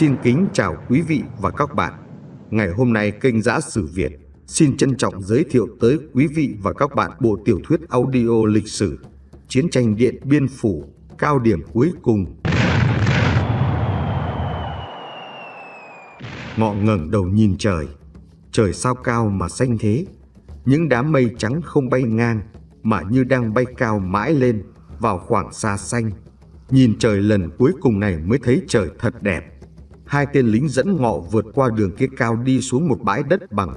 Xin kính chào quý vị và các bạn. Ngày hôm nay kênh Giã Sử Việt xin trân trọng giới thiệu tới quý vị và các bạn bộ tiểu thuyết audio lịch sử Chiến tranh Điện Biên Phủ cao điểm cuối cùng. Ngọ ngẩng đầu nhìn trời, trời sao cao mà xanh thế. Những đám mây trắng không bay ngang mà như đang bay cao mãi lên vào khoảng xa xanh. Nhìn trời lần cuối cùng này mới thấy trời thật đẹp hai tên lính dẫn ngọ vượt qua đường kia cao đi xuống một bãi đất bằng.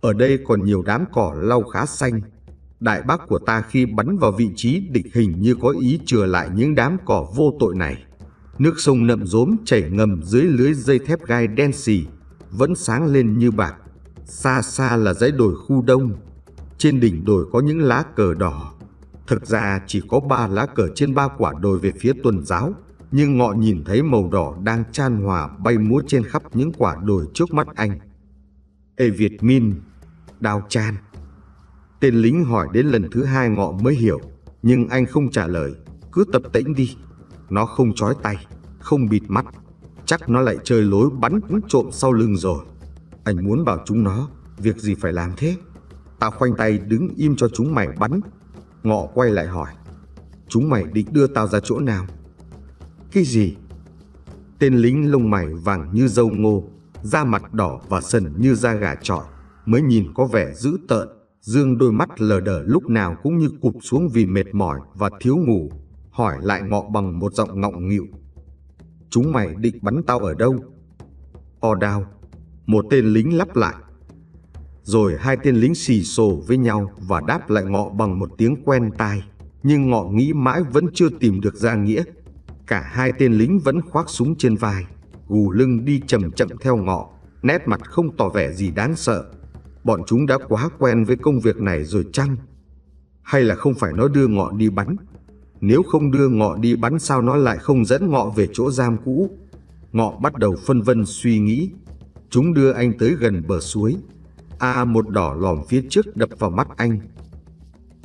Ở đây còn nhiều đám cỏ lau khá xanh. Đại bác của ta khi bắn vào vị trí địch hình như có ý chừa lại những đám cỏ vô tội này. Nước sông nậm rốm chảy ngầm dưới lưới dây thép gai đen xì, vẫn sáng lên như bạc. Xa xa là dãy đồi khu đông. Trên đỉnh đồi có những lá cờ đỏ. Thực ra chỉ có ba lá cờ trên ba quả đồi về phía tuần giáo nhưng ngọ nhìn thấy màu đỏ đang chan hòa bay múa trên khắp những quả đồi trước mắt anh. Ê Việt Min, đào chan. Tên lính hỏi đến lần thứ hai ngọ mới hiểu, nhưng anh không trả lời, cứ tập tĩnh đi. Nó không trói tay, không bịt mắt, chắc nó lại chơi lối bắn trộm sau lưng rồi. Anh muốn bảo chúng nó, việc gì phải làm thế? Tao khoanh tay đứng im cho chúng mày bắn. Ngọ quay lại hỏi, chúng mày định đưa tao ra chỗ nào? cái gì? Tên lính lông mày vàng như dâu ngô, da mặt đỏ và sần như da gà trọi, mới nhìn có vẻ dữ tợn, dương đôi mắt lờ đờ lúc nào cũng như cụp xuống vì mệt mỏi và thiếu ngủ, hỏi lại ngọ bằng một giọng ngọng nghịu. Chúng mày định bắn tao ở đâu? O đao, một tên lính lắp lại. Rồi hai tên lính xì xồ với nhau và đáp lại ngọ bằng một tiếng quen tai, nhưng ngọ nghĩ mãi vẫn chưa tìm được ra nghĩa. Cả hai tên lính vẫn khoác súng trên vai, gù lưng đi chậm chậm theo ngọ, nét mặt không tỏ vẻ gì đáng sợ. Bọn chúng đã quá quen với công việc này rồi chăng? Hay là không phải nó đưa ngọ đi bắn? Nếu không đưa ngọ đi bắn sao nó lại không dẫn ngọ về chỗ giam cũ? Ngọ bắt đầu phân vân suy nghĩ. Chúng đưa anh tới gần bờ suối. A à, một đỏ lòm phía trước đập vào mắt anh.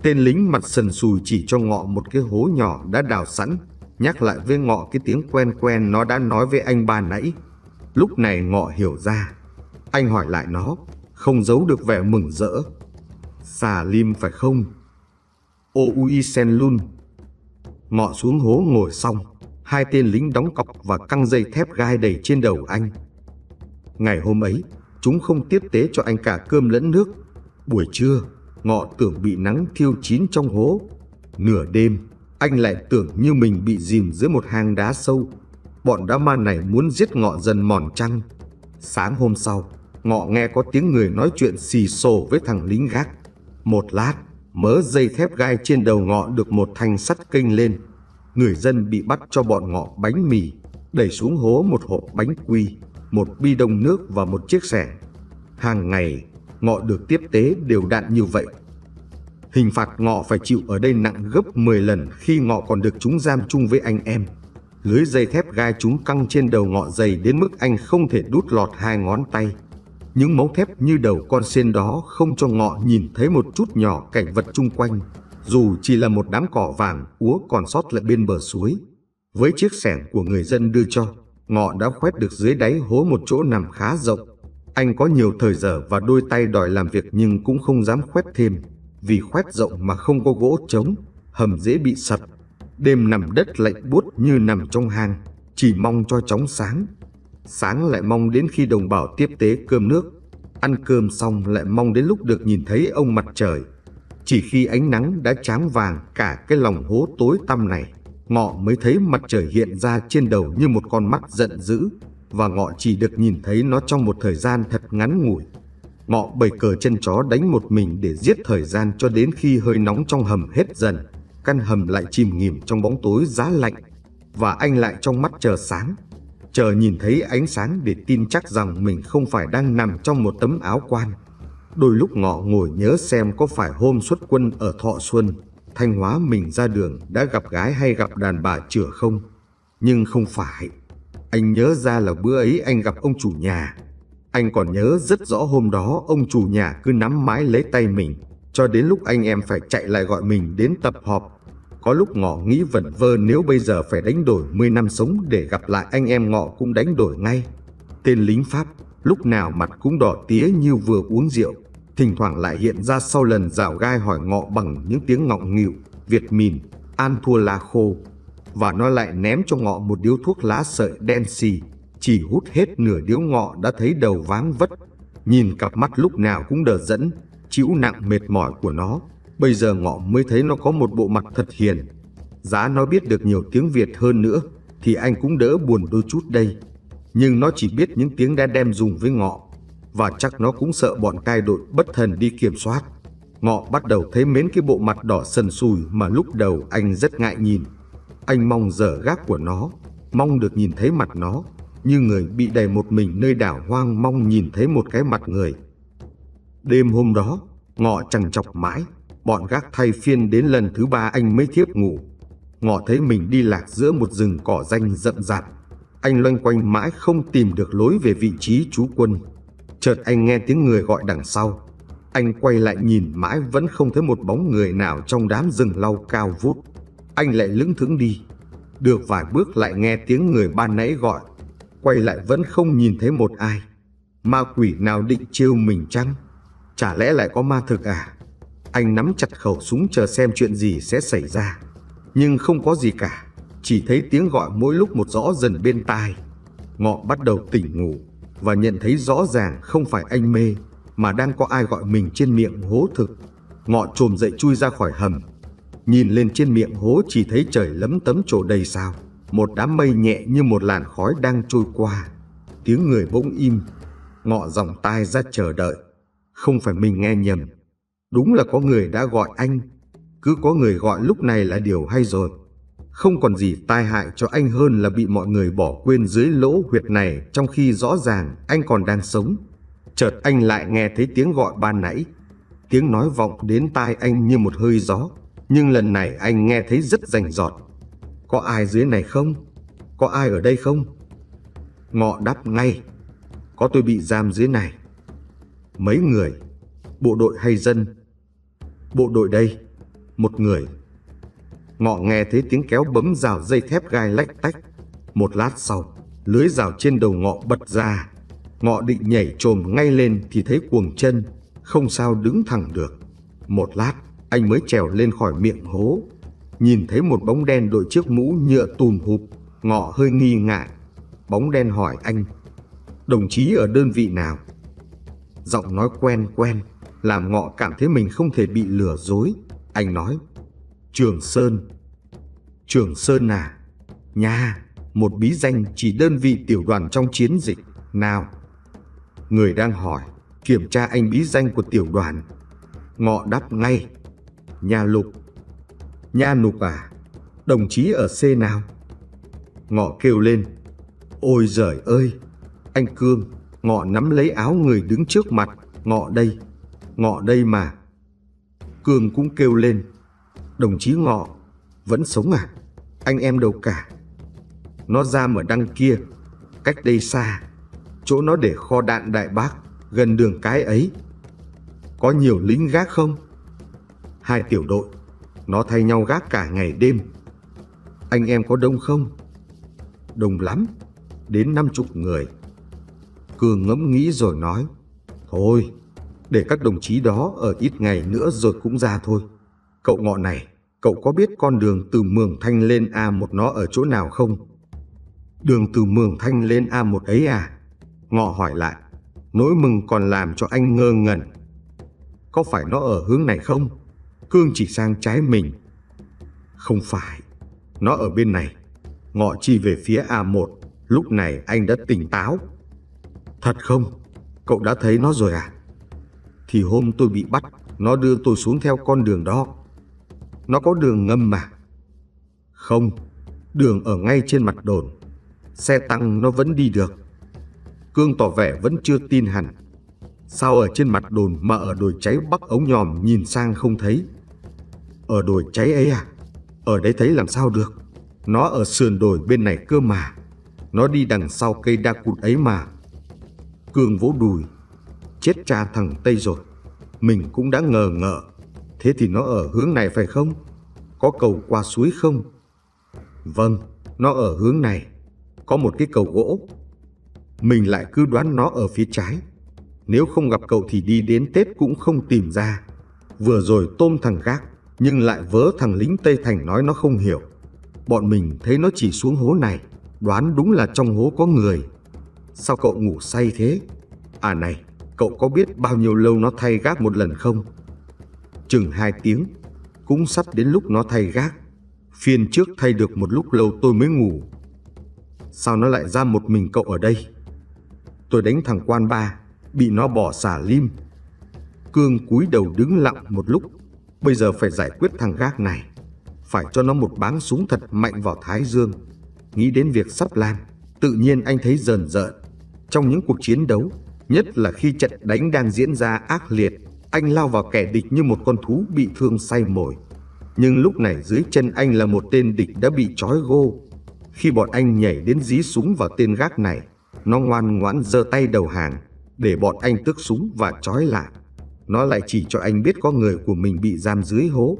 Tên lính mặt sần sùi chỉ cho ngọ một cái hố nhỏ đã đào sẵn, nhắc lại với Ngọ cái tiếng quen quen nó đã nói với anh ba nãy. Lúc này Ngọ hiểu ra. Anh hỏi lại nó, không giấu được vẻ mừng rỡ. Xà lim phải không? Ô ui sen lun. Ngọ xuống hố ngồi xong, hai tên lính đóng cọc và căng dây thép gai đầy trên đầu anh. Ngày hôm ấy, chúng không tiếp tế cho anh cả cơm lẫn nước. Buổi trưa, Ngọ tưởng bị nắng thiêu chín trong hố. Nửa đêm, anh lại tưởng như mình bị dìm dưới một hang đá sâu. Bọn đá ma này muốn giết ngọ dần mòn trăng. Sáng hôm sau, ngọ nghe có tiếng người nói chuyện xì xồ với thằng lính gác. Một lát, mớ dây thép gai trên đầu ngọ được một thanh sắt kênh lên. Người dân bị bắt cho bọn ngọ bánh mì, đẩy xuống hố một hộp bánh quy, một bi đông nước và một chiếc xẻng. Hàng ngày, ngọ được tiếp tế đều đặn như vậy Hình phạt Ngọ phải chịu ở đây nặng gấp 10 lần khi Ngọ còn được chúng giam chung với anh em. Lưới dây thép gai chúng căng trên đầu Ngọ dày đến mức anh không thể đút lọt hai ngón tay. Những móng thép như đầu con sen đó không cho Ngọ nhìn thấy một chút nhỏ cảnh vật chung quanh, dù chỉ là một đám cỏ vàng úa còn sót lại bên bờ suối. Với chiếc xẻng của người dân đưa cho, Ngọ đã khoét được dưới đáy hố một chỗ nằm khá rộng. Anh có nhiều thời giờ và đôi tay đòi làm việc nhưng cũng không dám khoét thêm vì khoét rộng mà không có gỗ trống, hầm dễ bị sập. Đêm nằm đất lạnh buốt như nằm trong hang, chỉ mong cho chóng sáng. Sáng lại mong đến khi đồng bào tiếp tế cơm nước. Ăn cơm xong lại mong đến lúc được nhìn thấy ông mặt trời. Chỉ khi ánh nắng đã chám vàng cả cái lòng hố tối tăm này, ngọ mới thấy mặt trời hiện ra trên đầu như một con mắt giận dữ và ngọ chỉ được nhìn thấy nó trong một thời gian thật ngắn ngủi Mọ bầy cờ chân chó đánh một mình để giết thời gian cho đến khi hơi nóng trong hầm hết dần. Căn hầm lại chìm nghỉm trong bóng tối giá lạnh. Và anh lại trong mắt chờ sáng. Chờ nhìn thấy ánh sáng để tin chắc rằng mình không phải đang nằm trong một tấm áo quan. Đôi lúc ngọ ngồi nhớ xem có phải hôm xuất quân ở Thọ Xuân, Thanh Hóa mình ra đường đã gặp gái hay gặp đàn bà chửa không? Nhưng không phải. Anh nhớ ra là bữa ấy anh gặp ông chủ nhà, anh còn nhớ rất rõ hôm đó ông chủ nhà cứ nắm mái lấy tay mình, cho đến lúc anh em phải chạy lại gọi mình đến tập họp. Có lúc ngọ nghĩ vẩn vơ nếu bây giờ phải đánh đổi 10 năm sống để gặp lại anh em ngọ cũng đánh đổi ngay. Tên lính Pháp, lúc nào mặt cũng đỏ tía như vừa uống rượu, thỉnh thoảng lại hiện ra sau lần rào gai hỏi ngọ bằng những tiếng ngọng nghịu, việt mìn, an thua la khô, và nó lại ném cho ngọ một điếu thuốc lá sợi đen xì chỉ hút hết nửa điếu ngọ đã thấy đầu váng vất, nhìn cặp mắt lúc nào cũng đờ dẫn, chịu nặng mệt mỏi của nó, bây giờ ngọ mới thấy nó có một bộ mặt thật hiền. Giá nó biết được nhiều tiếng Việt hơn nữa, thì anh cũng đỡ buồn đôi chút đây. Nhưng nó chỉ biết những tiếng đã đem dùng với ngọ, và chắc nó cũng sợ bọn cai đội bất thần đi kiểm soát. Ngọ bắt đầu thấy mến cái bộ mặt đỏ sần sùi mà lúc đầu anh rất ngại nhìn. Anh mong giờ gác của nó, mong được nhìn thấy mặt nó, như người bị đẩy một mình nơi đảo hoang mong nhìn thấy một cái mặt người. Đêm hôm đó, ngọ chẳng chọc mãi, bọn gác thay phiên đến lần thứ ba anh mới thiếp ngủ. Ngọ thấy mình đi lạc giữa một rừng cỏ danh rậm rạp. Anh loanh quanh mãi không tìm được lối về vị trí chú quân. Chợt anh nghe tiếng người gọi đằng sau. Anh quay lại nhìn mãi vẫn không thấy một bóng người nào trong đám rừng lau cao vút. Anh lại lững thững đi. Được vài bước lại nghe tiếng người ban nãy gọi quay lại vẫn không nhìn thấy một ai. Ma quỷ nào định trêu mình chăng? Chả lẽ lại có ma thực à? Anh nắm chặt khẩu súng chờ xem chuyện gì sẽ xảy ra. Nhưng không có gì cả, chỉ thấy tiếng gọi mỗi lúc một rõ dần bên tai. Ngọ bắt đầu tỉnh ngủ và nhận thấy rõ ràng không phải anh mê mà đang có ai gọi mình trên miệng hố thực. Ngọ trồm dậy chui ra khỏi hầm, nhìn lên trên miệng hố chỉ thấy trời lấm tấm trổ đầy sao một đám mây nhẹ như một làn khói đang trôi qua. Tiếng người bỗng im, ngọ dòng tai ra chờ đợi. Không phải mình nghe nhầm, đúng là có người đã gọi anh. Cứ có người gọi lúc này là điều hay rồi. Không còn gì tai hại cho anh hơn là bị mọi người bỏ quên dưới lỗ huyệt này trong khi rõ ràng anh còn đang sống. Chợt anh lại nghe thấy tiếng gọi ban nãy. Tiếng nói vọng đến tai anh như một hơi gió, nhưng lần này anh nghe thấy rất rành rọt có ai dưới này không? Có ai ở đây không? Ngọ đáp ngay. Có tôi bị giam dưới này. Mấy người? Bộ đội hay dân? Bộ đội đây. Một người. Ngọ nghe thấy tiếng kéo bấm rào dây thép gai lách tách. Một lát sau, lưới rào trên đầu ngọ bật ra. Ngọ định nhảy trồm ngay lên thì thấy cuồng chân, không sao đứng thẳng được. Một lát, anh mới trèo lên khỏi miệng hố, nhìn thấy một bóng đen đội chiếc mũ nhựa tùm hụp, ngọ hơi nghi ngại. Bóng đen hỏi anh, đồng chí ở đơn vị nào? Giọng nói quen quen, làm ngọ cảm thấy mình không thể bị lừa dối. Anh nói, Trường Sơn. Trường Sơn à, nha một bí danh chỉ đơn vị tiểu đoàn trong chiến dịch, nào? Người đang hỏi, kiểm tra anh bí danh của tiểu đoàn. Ngọ đáp ngay, nhà lục Nha nục à, đồng chí ở C nào? Ngọ kêu lên, ôi giời ơi, anh Cương, ngọ nắm lấy áo người đứng trước mặt, ngọ đây, ngọ đây mà. Cương cũng kêu lên, đồng chí ngọ, vẫn sống à, anh em đâu cả. Nó ra ở đằng kia, cách đây xa, chỗ nó để kho đạn đại bác, gần đường cái ấy. Có nhiều lính gác không? Hai tiểu đội nó thay nhau gác cả ngày đêm. Anh em có đông không? Đông lắm, đến năm chục người. Cường ngẫm nghĩ rồi nói, thôi, để các đồng chí đó ở ít ngày nữa rồi cũng ra thôi. Cậu ngọ này, cậu có biết con đường từ Mường Thanh lên A1 nó ở chỗ nào không? Đường từ Mường Thanh lên A1 ấy à? Ngọ hỏi lại, nỗi mừng còn làm cho anh ngơ ngẩn. Có phải nó ở hướng này không? Cương chỉ sang trái mình. Không phải, nó ở bên này. Ngọ chi về phía A1, lúc này anh đã tỉnh táo. Thật không? Cậu đã thấy nó rồi à? Thì hôm tôi bị bắt, nó đưa tôi xuống theo con đường đó. Nó có đường ngâm mà. Không, đường ở ngay trên mặt đồn. Xe tăng nó vẫn đi được. Cương tỏ vẻ vẫn chưa tin hẳn. Sao ở trên mặt đồn mà ở đồi cháy bắc ống nhòm nhìn sang không thấy? Ở đồi cháy ấy à? Ở đấy thấy làm sao được? Nó ở sườn đồi bên này cơ mà. Nó đi đằng sau cây đa cụt ấy mà. Cường vỗ đùi. Chết cha thằng Tây rồi. Mình cũng đã ngờ ngợ. Thế thì nó ở hướng này phải không? Có cầu qua suối không? Vâng, nó ở hướng này. Có một cái cầu gỗ. Mình lại cứ đoán nó ở phía trái. Nếu không gặp cậu thì đi đến Tết cũng không tìm ra. Vừa rồi tôm thằng gác nhưng lại vớ thằng lính Tây Thành nói nó không hiểu. Bọn mình thấy nó chỉ xuống hố này, đoán đúng là trong hố có người. Sao cậu ngủ say thế? À này, cậu có biết bao nhiêu lâu nó thay gác một lần không? Chừng hai tiếng, cũng sắp đến lúc nó thay gác. Phiên trước thay được một lúc lâu tôi mới ngủ. Sao nó lại ra một mình cậu ở đây? Tôi đánh thằng quan ba, bị nó bỏ xả lim. Cương cúi đầu đứng lặng một lúc Bây giờ phải giải quyết thằng gác này Phải cho nó một báng súng thật mạnh vào Thái Dương Nghĩ đến việc sắp lan Tự nhiên anh thấy rờn rợn Trong những cuộc chiến đấu Nhất là khi trận đánh đang diễn ra ác liệt Anh lao vào kẻ địch như một con thú bị thương say mồi Nhưng lúc này dưới chân anh là một tên địch đã bị trói gô Khi bọn anh nhảy đến dí súng vào tên gác này Nó ngoan ngoãn giơ tay đầu hàng Để bọn anh tước súng và trói lại nó lại chỉ cho anh biết có người của mình bị giam dưới hố.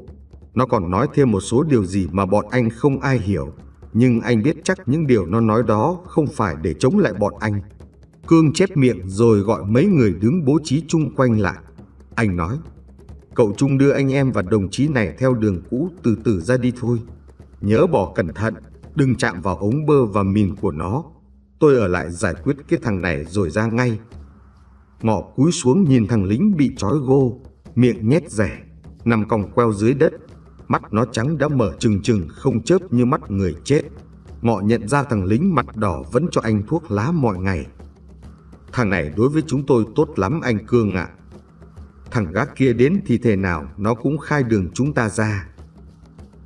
Nó còn nói thêm một số điều gì mà bọn anh không ai hiểu, nhưng anh biết chắc những điều nó nói đó không phải để chống lại bọn anh. Cương chép miệng rồi gọi mấy người đứng bố trí chung quanh lại. Anh nói, cậu Trung đưa anh em và đồng chí này theo đường cũ từ từ ra đi thôi. Nhớ bỏ cẩn thận, đừng chạm vào ống bơ và mìn của nó. Tôi ở lại giải quyết cái thằng này rồi ra ngay. Ngọ cúi xuống nhìn thằng lính bị trói gô, miệng nhét rẻ, nằm còng queo dưới đất. Mắt nó trắng đã mở trừng trừng không chớp như mắt người chết. Ngọ nhận ra thằng lính mặt đỏ vẫn cho anh thuốc lá mọi ngày. Thằng này đối với chúng tôi tốt lắm anh Cương ạ. À. Thằng gác kia đến thì thể nào nó cũng khai đường chúng ta ra.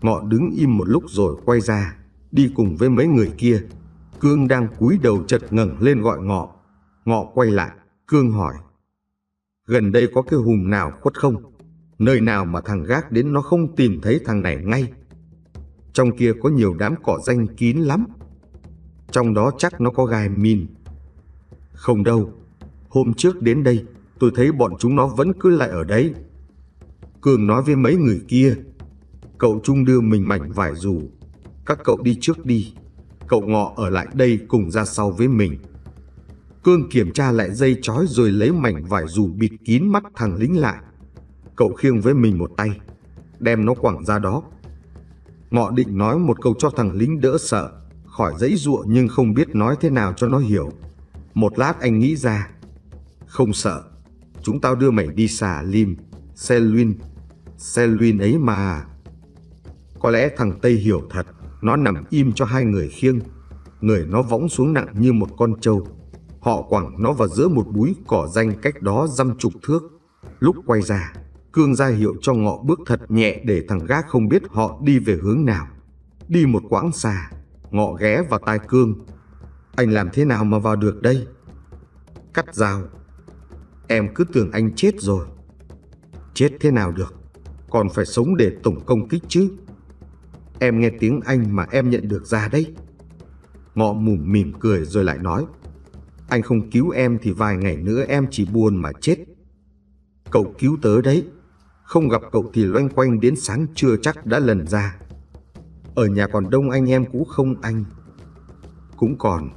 Ngọ đứng im một lúc rồi quay ra, đi cùng với mấy người kia. Cương đang cúi đầu chật ngẩng lên gọi ngọ. Ngọ quay lại, Cương hỏi, gần đây có cái hùm nào khuất không? Nơi nào mà thằng gác đến nó không tìm thấy thằng này ngay? Trong kia có nhiều đám cỏ danh kín lắm. Trong đó chắc nó có gai min. Không đâu, hôm trước đến đây tôi thấy bọn chúng nó vẫn cứ lại ở đấy. Cường nói với mấy người kia, cậu Trung đưa mình mảnh vải dù, các cậu đi trước đi, cậu Ngọ ở lại đây cùng ra sau với mình. Cương kiểm tra lại dây chói rồi lấy mảnh vải dù bịt kín mắt thằng lính lại. Cậu khiêng với mình một tay, đem nó quẳng ra đó. Ngọ định nói một câu cho thằng lính đỡ sợ, khỏi dãy dụa nhưng không biết nói thế nào cho nó hiểu. Một lát anh nghĩ ra, không sợ, chúng tao đưa mày đi xà lim, xe luyên, xe luyên ấy mà. Có lẽ thằng Tây hiểu thật, nó nằm im cho hai người khiêng, người nó võng xuống nặng như một con trâu. Họ quẳng nó vào giữa một búi cỏ danh cách đó dăm chục thước. Lúc quay ra, Cương ra hiệu cho ngọ bước thật nhẹ để thằng gác không biết họ đi về hướng nào. Đi một quãng xa, ngọ ghé vào tai Cương. Anh làm thế nào mà vào được đây? Cắt dao. Em cứ tưởng anh chết rồi. Chết thế nào được? Còn phải sống để tổng công kích chứ. Em nghe tiếng anh mà em nhận được ra đấy. Ngọ mủm mỉm cười rồi lại nói. Anh không cứu em thì vài ngày nữa em chỉ buồn mà chết. Cậu cứu tớ đấy. Không gặp cậu thì loanh quanh đến sáng trưa chắc đã lần ra. Ở nhà còn đông anh em cũ không anh? Cũng còn.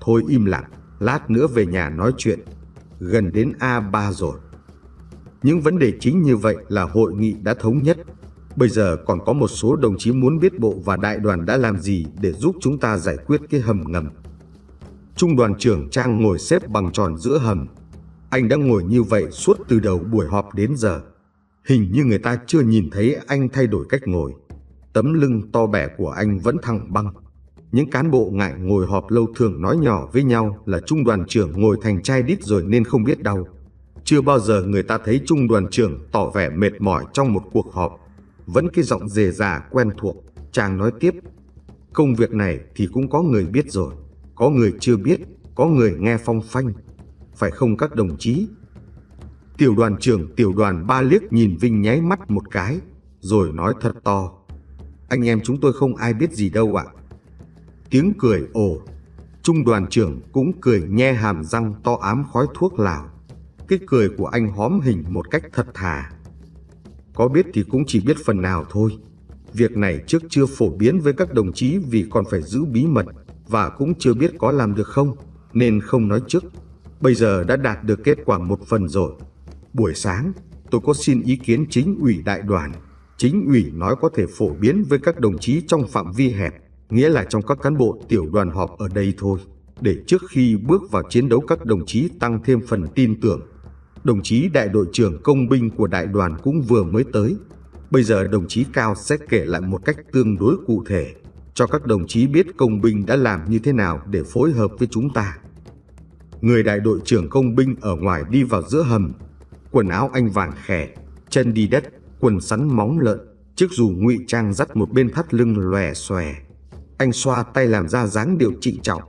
Thôi im lặng, lát nữa về nhà nói chuyện. Gần đến A3 rồi. Những vấn đề chính như vậy là hội nghị đã thống nhất. Bây giờ còn có một số đồng chí muốn biết bộ và đại đoàn đã làm gì để giúp chúng ta giải quyết cái hầm ngầm trung đoàn trưởng Trang ngồi xếp bằng tròn giữa hầm. Anh đã ngồi như vậy suốt từ đầu buổi họp đến giờ. Hình như người ta chưa nhìn thấy anh thay đổi cách ngồi. Tấm lưng to bẻ của anh vẫn thẳng băng. Những cán bộ ngại ngồi họp lâu thường nói nhỏ với nhau là trung đoàn trưởng ngồi thành chai đít rồi nên không biết đau. Chưa bao giờ người ta thấy trung đoàn trưởng tỏ vẻ mệt mỏi trong một cuộc họp. Vẫn cái giọng dề dà quen thuộc, chàng nói tiếp. Công việc này thì cũng có người biết rồi có người chưa biết, có người nghe phong phanh. Phải không các đồng chí? Tiểu đoàn trưởng tiểu đoàn ba liếc nhìn Vinh nháy mắt một cái, rồi nói thật to. Anh em chúng tôi không ai biết gì đâu ạ. À. Tiếng cười ồ, trung đoàn trưởng cũng cười nhe hàm răng to ám khói thuốc lào. Cái cười của anh hóm hình một cách thật thà. Có biết thì cũng chỉ biết phần nào thôi. Việc này trước chưa phổ biến với các đồng chí vì còn phải giữ bí mật và cũng chưa biết có làm được không, nên không nói trước. Bây giờ đã đạt được kết quả một phần rồi. Buổi sáng, tôi có xin ý kiến chính ủy đại đoàn. Chính ủy nói có thể phổ biến với các đồng chí trong phạm vi hẹp, nghĩa là trong các cán bộ tiểu đoàn họp ở đây thôi, để trước khi bước vào chiến đấu các đồng chí tăng thêm phần tin tưởng. Đồng chí đại đội trưởng công binh của đại đoàn cũng vừa mới tới. Bây giờ đồng chí Cao sẽ kể lại một cách tương đối cụ thể cho các đồng chí biết công binh đã làm như thế nào để phối hợp với chúng ta. Người đại đội trưởng công binh ở ngoài đi vào giữa hầm, quần áo anh vàng khẻ, chân đi đất, quần sắn móng lợn, chiếc dù ngụy trang dắt một bên thắt lưng lòe xòe. Anh xoa tay làm ra dáng điệu trịnh trọng.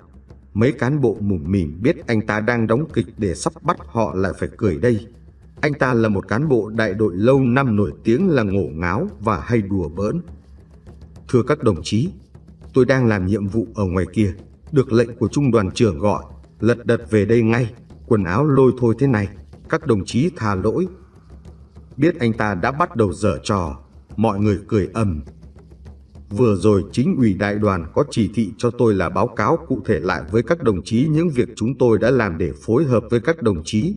Mấy cán bộ mùng mỉm biết anh ta đang đóng kịch để sắp bắt họ lại phải cười đây. Anh ta là một cán bộ đại đội lâu năm nổi tiếng là ngổ ngáo và hay đùa bỡn. Thưa các đồng chí, tôi đang làm nhiệm vụ ở ngoài kia, được lệnh của trung đoàn trưởng gọi, lật đật về đây ngay, quần áo lôi thôi thế này, các đồng chí tha lỗi. Biết anh ta đã bắt đầu dở trò, mọi người cười ầm. Vừa rồi chính ủy đại đoàn có chỉ thị cho tôi là báo cáo cụ thể lại với các đồng chí những việc chúng tôi đã làm để phối hợp với các đồng chí.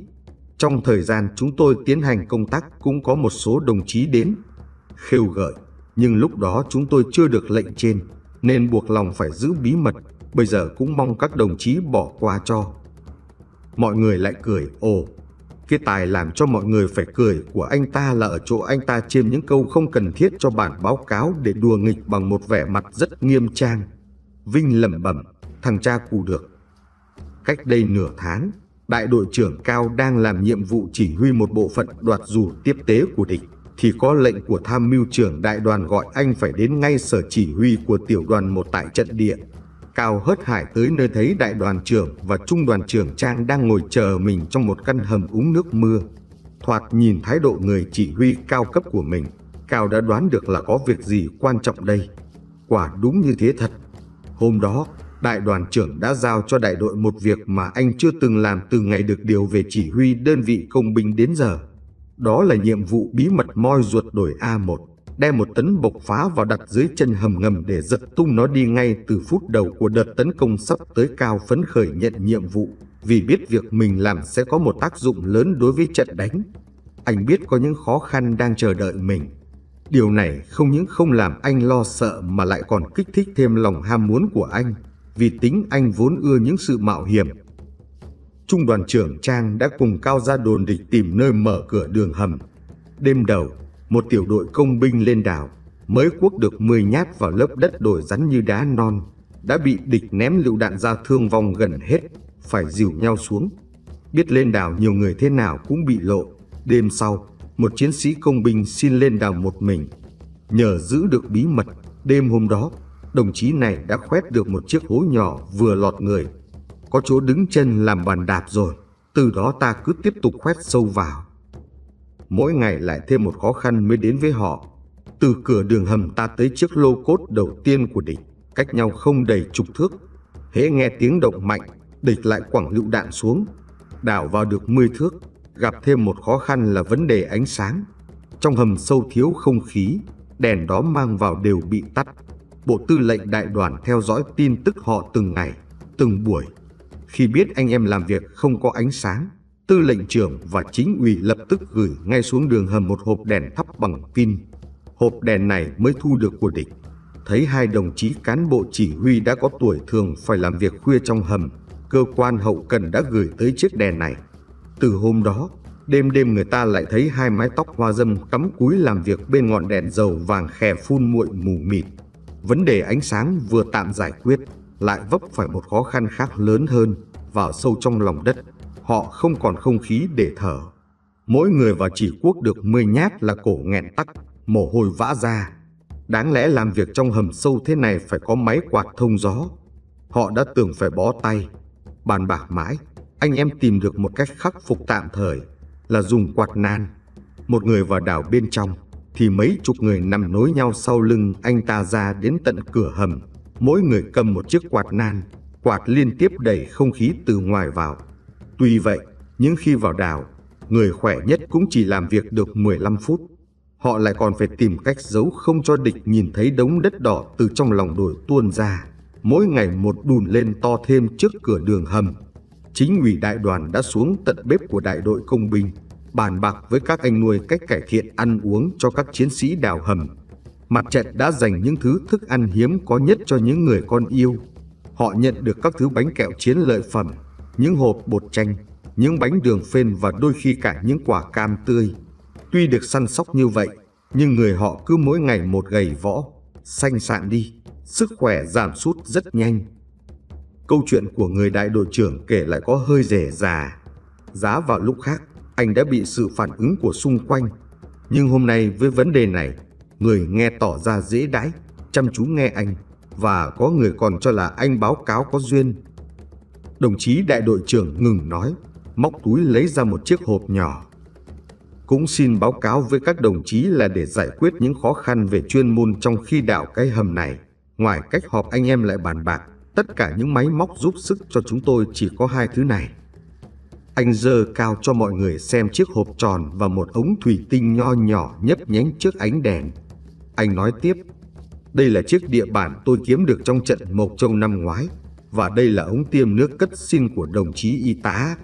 Trong thời gian chúng tôi tiến hành công tác cũng có một số đồng chí đến, khêu gợi, nhưng lúc đó chúng tôi chưa được lệnh trên nên buộc lòng phải giữ bí mật, bây giờ cũng mong các đồng chí bỏ qua cho. Mọi người lại cười ồ. Cái tài làm cho mọi người phải cười của anh ta là ở chỗ anh ta chiêm những câu không cần thiết cho bản báo cáo để đùa nghịch bằng một vẻ mặt rất nghiêm trang. Vinh lẩm bẩm, thằng cha cù được. Cách đây nửa tháng, đại đội trưởng Cao đang làm nhiệm vụ chỉ huy một bộ phận đoạt dù tiếp tế của địch thì có lệnh của tham mưu trưởng đại đoàn gọi anh phải đến ngay sở chỉ huy của tiểu đoàn một tại trận địa. Cao hớt hải tới nơi thấy đại đoàn trưởng và trung đoàn trưởng Trang đang ngồi chờ mình trong một căn hầm uống nước mưa. Thoạt nhìn thái độ người chỉ huy cao cấp của mình, Cao đã đoán được là có việc gì quan trọng đây. Quả đúng như thế thật. Hôm đó, đại đoàn trưởng đã giao cho đại đội một việc mà anh chưa từng làm từ ngày được điều về chỉ huy đơn vị công binh đến giờ. Đó là nhiệm vụ bí mật moi ruột đổi A1, đem một tấn bộc phá vào đặt dưới chân hầm ngầm để giật tung nó đi ngay từ phút đầu của đợt tấn công sắp tới cao phấn khởi nhận nhiệm vụ, vì biết việc mình làm sẽ có một tác dụng lớn đối với trận đánh. Anh biết có những khó khăn đang chờ đợi mình. Điều này không những không làm anh lo sợ mà lại còn kích thích thêm lòng ham muốn của anh, vì tính anh vốn ưa những sự mạo hiểm trung đoàn trưởng Trang đã cùng Cao Gia đồn địch tìm nơi mở cửa đường hầm. Đêm đầu, một tiểu đội công binh lên đảo, mới quốc được 10 nhát vào lớp đất đồi rắn như đá non, đã bị địch ném lựu đạn ra thương vong gần hết, phải dìu nhau xuống. Biết lên đảo nhiều người thế nào cũng bị lộ. Đêm sau, một chiến sĩ công binh xin lên đảo một mình. Nhờ giữ được bí mật, đêm hôm đó, đồng chí này đã khoét được một chiếc hố nhỏ vừa lọt người có chỗ đứng chân làm bàn đạp rồi, từ đó ta cứ tiếp tục khoét sâu vào. Mỗi ngày lại thêm một khó khăn mới đến với họ. Từ cửa đường hầm ta tới chiếc lô cốt đầu tiên của địch, cách nhau không đầy chục thước. Hễ nghe tiếng động mạnh, địch lại quẳng lựu đạn xuống, đảo vào được 10 thước, gặp thêm một khó khăn là vấn đề ánh sáng. Trong hầm sâu thiếu không khí, đèn đó mang vào đều bị tắt. Bộ tư lệnh đại đoàn theo dõi tin tức họ từng ngày, từng buổi khi biết anh em làm việc không có ánh sáng, tư lệnh trưởng và chính ủy lập tức gửi ngay xuống đường hầm một hộp đèn thắp bằng pin. Hộp đèn này mới thu được của địch. Thấy hai đồng chí cán bộ chỉ huy đã có tuổi thường phải làm việc khuya trong hầm, cơ quan hậu cần đã gửi tới chiếc đèn này. Từ hôm đó, đêm đêm người ta lại thấy hai mái tóc hoa dâm cắm cúi làm việc bên ngọn đèn dầu vàng khè phun muội mù mịt. Vấn đề ánh sáng vừa tạm giải quyết lại vấp phải một khó khăn khác lớn hơn vào sâu trong lòng đất. Họ không còn không khí để thở. Mỗi người vào chỉ quốc được 10 nhát là cổ nghẹn tắc, mồ hôi vã ra. Đáng lẽ làm việc trong hầm sâu thế này phải có máy quạt thông gió. Họ đã tưởng phải bó tay. Bàn bạc mãi, anh em tìm được một cách khắc phục tạm thời là dùng quạt nan. Một người vào đảo bên trong, thì mấy chục người nằm nối nhau sau lưng anh ta ra đến tận cửa hầm mỗi người cầm một chiếc quạt nan, quạt liên tiếp đẩy không khí từ ngoài vào. Tuy vậy, những khi vào đảo, người khỏe nhất cũng chỉ làm việc được 15 phút. Họ lại còn phải tìm cách giấu không cho địch nhìn thấy đống đất đỏ từ trong lòng đồi tuôn ra, mỗi ngày một đùn lên to thêm trước cửa đường hầm. Chính ủy đại đoàn đã xuống tận bếp của đại đội công binh, bàn bạc với các anh nuôi cách cải thiện ăn uống cho các chiến sĩ đào hầm Mặt trận đã dành những thứ thức ăn hiếm có nhất cho những người con yêu. Họ nhận được các thứ bánh kẹo chiến lợi phẩm, những hộp bột chanh, những bánh đường phên và đôi khi cả những quả cam tươi. Tuy được săn sóc như vậy, nhưng người họ cứ mỗi ngày một gầy võ, xanh sạn đi, sức khỏe giảm sút rất nhanh. Câu chuyện của người đại đội trưởng kể lại có hơi rẻ già. Giá vào lúc khác, anh đã bị sự phản ứng của xung quanh. Nhưng hôm nay với vấn đề này, người nghe tỏ ra dễ đãi, chăm chú nghe anh và có người còn cho là anh báo cáo có duyên. Đồng chí đại đội trưởng ngừng nói, móc túi lấy ra một chiếc hộp nhỏ. Cũng xin báo cáo với các đồng chí là để giải quyết những khó khăn về chuyên môn trong khi đảo cái hầm này. Ngoài cách họp anh em lại bàn bạc, tất cả những máy móc giúp sức cho chúng tôi chỉ có hai thứ này. Anh dơ cao cho mọi người xem chiếc hộp tròn và một ống thủy tinh nho nhỏ nhấp nhánh trước ánh đèn. Anh nói tiếp, đây là chiếc địa bản tôi kiếm được trong trận Mộc Châu năm ngoái và đây là ống tiêm nước cất xin của đồng chí y tá.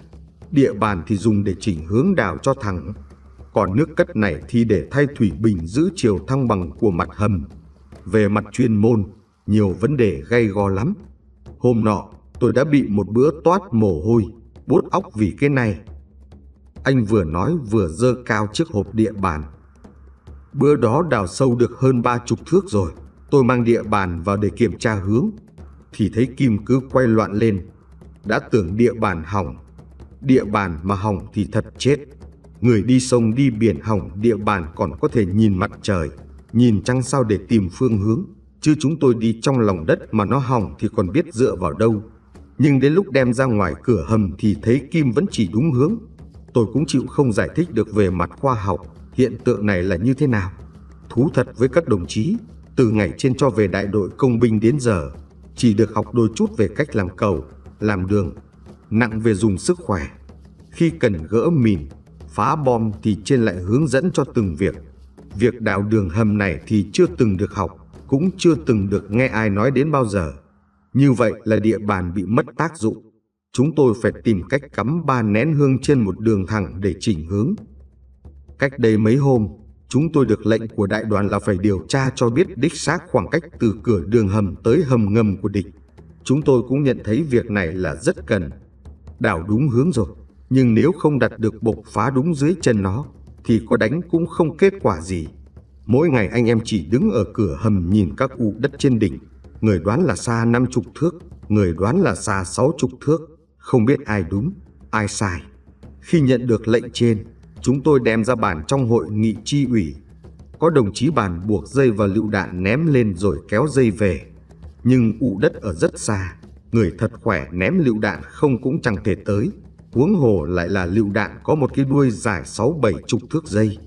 Địa bàn thì dùng để chỉnh hướng đào cho thẳng, còn nước cất này thì để thay thủy bình giữ chiều thăng bằng của mặt hầm. Về mặt chuyên môn, nhiều vấn đề gay go lắm. Hôm nọ, tôi đã bị một bữa toát mồ hôi, bốt óc vì cái này. Anh vừa nói vừa giơ cao chiếc hộp địa bàn Bữa đó đào sâu được hơn ba chục thước rồi. Tôi mang địa bàn vào để kiểm tra hướng. Thì thấy Kim cứ quay loạn lên. Đã tưởng địa bàn hỏng. Địa bàn mà hỏng thì thật chết. Người đi sông đi biển hỏng địa bàn còn có thể nhìn mặt trời. Nhìn trăng sao để tìm phương hướng. Chứ chúng tôi đi trong lòng đất mà nó hỏng thì còn biết dựa vào đâu. Nhưng đến lúc đem ra ngoài cửa hầm thì thấy Kim vẫn chỉ đúng hướng. Tôi cũng chịu không giải thích được về mặt khoa học hiện tượng này là như thế nào. Thú thật với các đồng chí, từ ngày trên cho về đại đội công binh đến giờ, chỉ được học đôi chút về cách làm cầu, làm đường, nặng về dùng sức khỏe. Khi cần gỡ mìn, phá bom thì trên lại hướng dẫn cho từng việc. Việc đào đường hầm này thì chưa từng được học, cũng chưa từng được nghe ai nói đến bao giờ. Như vậy là địa bàn bị mất tác dụng. Chúng tôi phải tìm cách cắm ba nén hương trên một đường thẳng để chỉnh hướng. Cách đây mấy hôm, chúng tôi được lệnh của đại đoàn là phải điều tra cho biết đích xác khoảng cách từ cửa đường hầm tới hầm ngầm của địch. Chúng tôi cũng nhận thấy việc này là rất cần. Đảo đúng hướng rồi, nhưng nếu không đặt được bộc phá đúng dưới chân nó, thì có đánh cũng không kết quả gì. Mỗi ngày anh em chỉ đứng ở cửa hầm nhìn các u đất trên đỉnh. Người đoán là xa 50 thước, người đoán là xa 60 thước. Không biết ai đúng, ai sai. Khi nhận được lệnh trên, Chúng tôi đem ra bàn trong hội nghị chi ủy. Có đồng chí bàn buộc dây và lựu đạn ném lên rồi kéo dây về. Nhưng ụ đất ở rất xa, người thật khỏe ném lựu đạn không cũng chẳng thể tới. Huống hồ lại là lựu đạn có một cái đuôi dài 6-7 chục thước dây.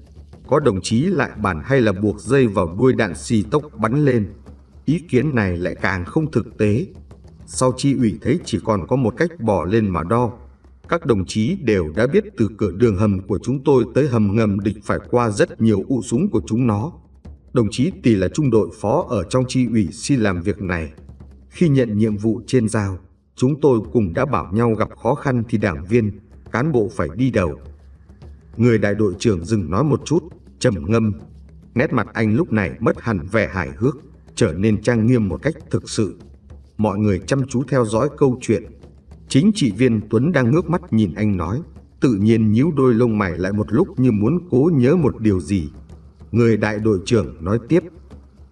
Có đồng chí lại bàn hay là buộc dây vào đuôi đạn xì tốc bắn lên. Ý kiến này lại càng không thực tế. Sau chi ủy thấy chỉ còn có một cách bỏ lên mà đo các đồng chí đều đã biết từ cửa đường hầm của chúng tôi tới hầm ngầm địch phải qua rất nhiều ụ súng của chúng nó. Đồng chí Tỳ là trung đội phó ở trong chi ủy xin làm việc này. Khi nhận nhiệm vụ trên giao, chúng tôi cùng đã bảo nhau gặp khó khăn thì đảng viên, cán bộ phải đi đầu. Người đại đội trưởng dừng nói một chút, trầm ngâm. Nét mặt anh lúc này mất hẳn vẻ hài hước, trở nên trang nghiêm một cách thực sự. Mọi người chăm chú theo dõi câu chuyện Chính trị viên Tuấn đang ngước mắt nhìn anh nói, tự nhiên nhíu đôi lông mày lại một lúc như muốn cố nhớ một điều gì. Người đại đội trưởng nói tiếp,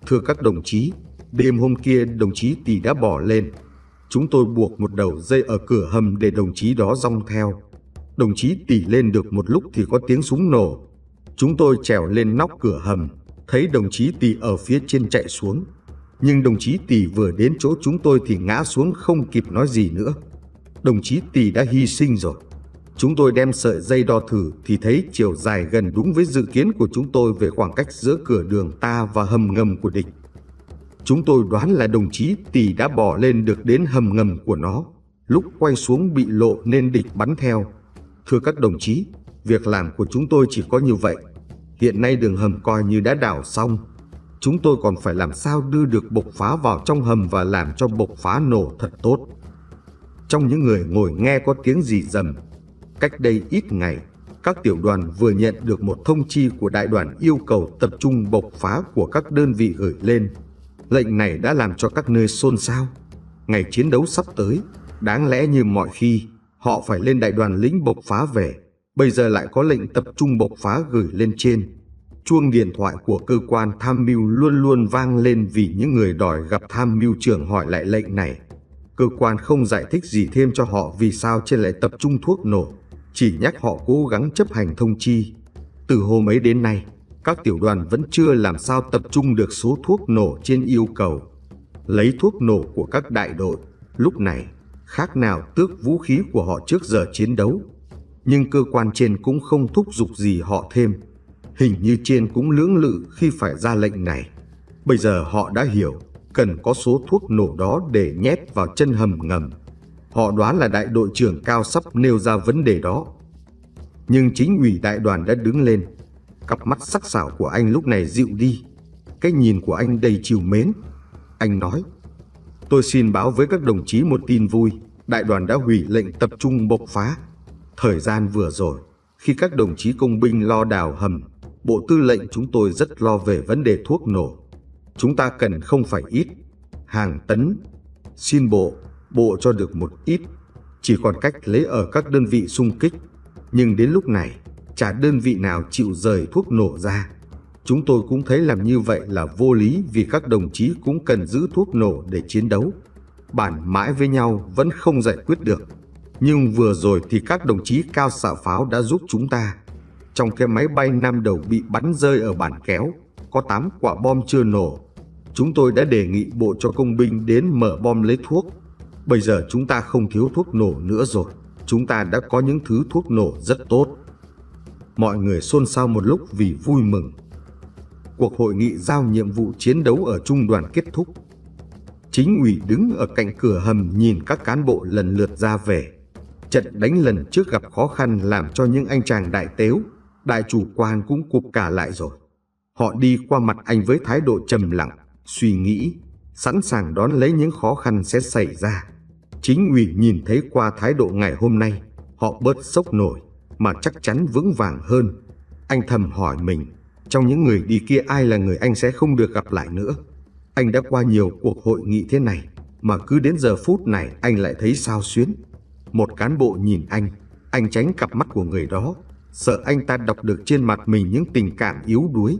thưa các đồng chí, đêm hôm kia đồng chí tỷ đã bỏ lên. Chúng tôi buộc một đầu dây ở cửa hầm để đồng chí đó rong theo. Đồng chí tỷ lên được một lúc thì có tiếng súng nổ. Chúng tôi trèo lên nóc cửa hầm, thấy đồng chí tỷ ở phía trên chạy xuống. Nhưng đồng chí tỷ vừa đến chỗ chúng tôi thì ngã xuống không kịp nói gì nữa đồng chí Tỷ đã hy sinh rồi. Chúng tôi đem sợi dây đo thử thì thấy chiều dài gần đúng với dự kiến của chúng tôi về khoảng cách giữa cửa đường ta và hầm ngầm của địch. Chúng tôi đoán là đồng chí Tỷ đã bỏ lên được đến hầm ngầm của nó, lúc quay xuống bị lộ nên địch bắn theo. Thưa các đồng chí, việc làm của chúng tôi chỉ có như vậy. Hiện nay đường hầm coi như đã đảo xong, chúng tôi còn phải làm sao đưa được bộc phá vào trong hầm và làm cho bộc phá nổ thật tốt trong những người ngồi nghe có tiếng gì dầm. Cách đây ít ngày, các tiểu đoàn vừa nhận được một thông chi của đại đoàn yêu cầu tập trung bộc phá của các đơn vị gửi lên. Lệnh này đã làm cho các nơi xôn xao. Ngày chiến đấu sắp tới, đáng lẽ như mọi khi, họ phải lên đại đoàn lính bộc phá về. Bây giờ lại có lệnh tập trung bộc phá gửi lên trên. Chuông điện thoại của cơ quan tham mưu luôn luôn vang lên vì những người đòi gặp tham mưu trưởng hỏi lại lệnh này cơ quan không giải thích gì thêm cho họ vì sao trên lại tập trung thuốc nổ, chỉ nhắc họ cố gắng chấp hành thông chi. Từ hôm ấy đến nay, các tiểu đoàn vẫn chưa làm sao tập trung được số thuốc nổ trên yêu cầu. Lấy thuốc nổ của các đại đội, lúc này, khác nào tước vũ khí của họ trước giờ chiến đấu. Nhưng cơ quan trên cũng không thúc giục gì họ thêm. Hình như trên cũng lưỡng lự khi phải ra lệnh này. Bây giờ họ đã hiểu cần có số thuốc nổ đó để nhét vào chân hầm ngầm. Họ đoán là đại đội trưởng cao sắp nêu ra vấn đề đó. Nhưng chính ủy đại đoàn đã đứng lên. Cặp mắt sắc sảo của anh lúc này dịu đi. Cái nhìn của anh đầy chiều mến. Anh nói, tôi xin báo với các đồng chí một tin vui. Đại đoàn đã hủy lệnh tập trung bộc phá. Thời gian vừa rồi, khi các đồng chí công binh lo đào hầm, Bộ Tư lệnh chúng tôi rất lo về vấn đề thuốc nổ Chúng ta cần không phải ít, hàng tấn. Xin bộ, bộ cho được một ít, chỉ còn cách lấy ở các đơn vị sung kích. Nhưng đến lúc này, chả đơn vị nào chịu rời thuốc nổ ra. Chúng tôi cũng thấy làm như vậy là vô lý vì các đồng chí cũng cần giữ thuốc nổ để chiến đấu. Bản mãi với nhau vẫn không giải quyết được. Nhưng vừa rồi thì các đồng chí cao xạ pháo đã giúp chúng ta. Trong cái máy bay năm đầu bị bắn rơi ở bản kéo, có 8 quả bom chưa nổ. Chúng tôi đã đề nghị bộ cho công binh đến mở bom lấy thuốc. Bây giờ chúng ta không thiếu thuốc nổ nữa rồi. Chúng ta đã có những thứ thuốc nổ rất tốt. Mọi người xôn xao một lúc vì vui mừng. Cuộc hội nghị giao nhiệm vụ chiến đấu ở trung đoàn kết thúc. Chính ủy đứng ở cạnh cửa hầm nhìn các cán bộ lần lượt ra về. Trận đánh lần trước gặp khó khăn làm cho những anh chàng đại tếu, đại chủ quan cũng cụp cả lại rồi. Họ đi qua mặt anh với thái độ trầm lặng, suy nghĩ, sẵn sàng đón lấy những khó khăn sẽ xảy ra. Chính ủy nhìn thấy qua thái độ ngày hôm nay, họ bớt sốc nổi, mà chắc chắn vững vàng hơn. Anh thầm hỏi mình, trong những người đi kia ai là người anh sẽ không được gặp lại nữa. Anh đã qua nhiều cuộc hội nghị thế này, mà cứ đến giờ phút này anh lại thấy sao xuyến. Một cán bộ nhìn anh, anh tránh cặp mắt của người đó, sợ anh ta đọc được trên mặt mình những tình cảm yếu đuối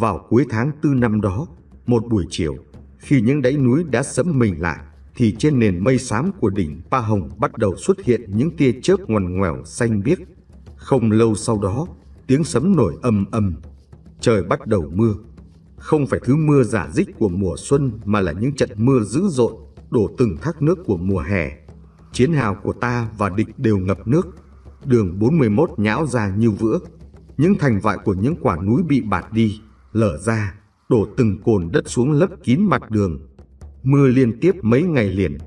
vào cuối tháng tư năm đó, một buổi chiều, khi những đáy núi đã sẫm mình lại, thì trên nền mây xám của đỉnh Pa Hồng bắt đầu xuất hiện những tia chớp ngoằn ngoèo xanh biếc. Không lâu sau đó, tiếng sấm nổi âm âm Trời bắt đầu mưa. Không phải thứ mưa giả dích của mùa xuân mà là những trận mưa dữ dội, đổ từng thác nước của mùa hè. Chiến hào của ta và địch đều ngập nước. Đường 41 nhão ra như vữa. Những thành vại của những quả núi bị bạt đi, lở ra, đổ từng cồn đất xuống lấp kín mặt đường. Mưa liên tiếp mấy ngày liền.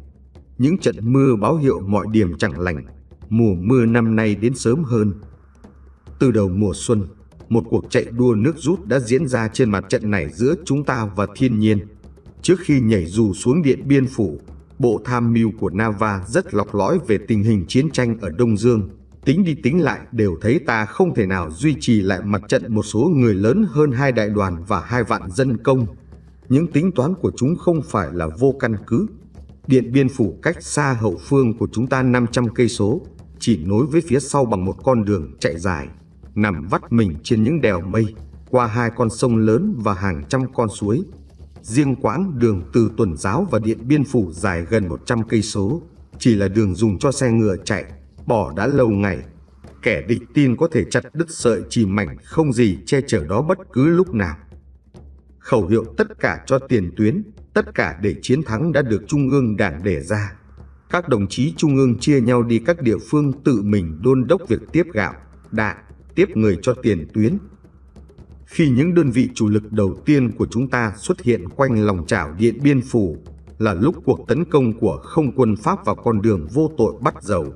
Những trận mưa báo hiệu mọi điểm chẳng lành. Mùa mưa năm nay đến sớm hơn. Từ đầu mùa xuân, một cuộc chạy đua nước rút đã diễn ra trên mặt trận này giữa chúng ta và thiên nhiên. Trước khi nhảy dù xuống điện biên phủ, Bộ Tham mưu của Nava rất lọc lõi về tình hình chiến tranh ở Đông Dương tính đi tính lại đều thấy ta không thể nào duy trì lại mặt trận một số người lớn hơn hai đại đoàn và hai vạn dân công. Những tính toán của chúng không phải là vô căn cứ. Điện Biên Phủ cách xa hậu phương của chúng ta 500 cây số, chỉ nối với phía sau bằng một con đường chạy dài, nằm vắt mình trên những đèo mây, qua hai con sông lớn và hàng trăm con suối. Riêng quãng đường từ Tuần Giáo và Điện Biên Phủ dài gần 100 cây số, chỉ là đường dùng cho xe ngựa chạy bỏ đã lâu ngày. Kẻ địch tin có thể chặt đứt sợi chỉ mảnh không gì che chở đó bất cứ lúc nào. Khẩu hiệu tất cả cho tiền tuyến, tất cả để chiến thắng đã được Trung ương Đảng đề ra. Các đồng chí Trung ương chia nhau đi các địa phương tự mình đôn đốc việc tiếp gạo, đạn, tiếp người cho tiền tuyến. Khi những đơn vị chủ lực đầu tiên của chúng ta xuất hiện quanh lòng chảo Điện Biên Phủ là lúc cuộc tấn công của không quân Pháp vào con đường vô tội bắt dầu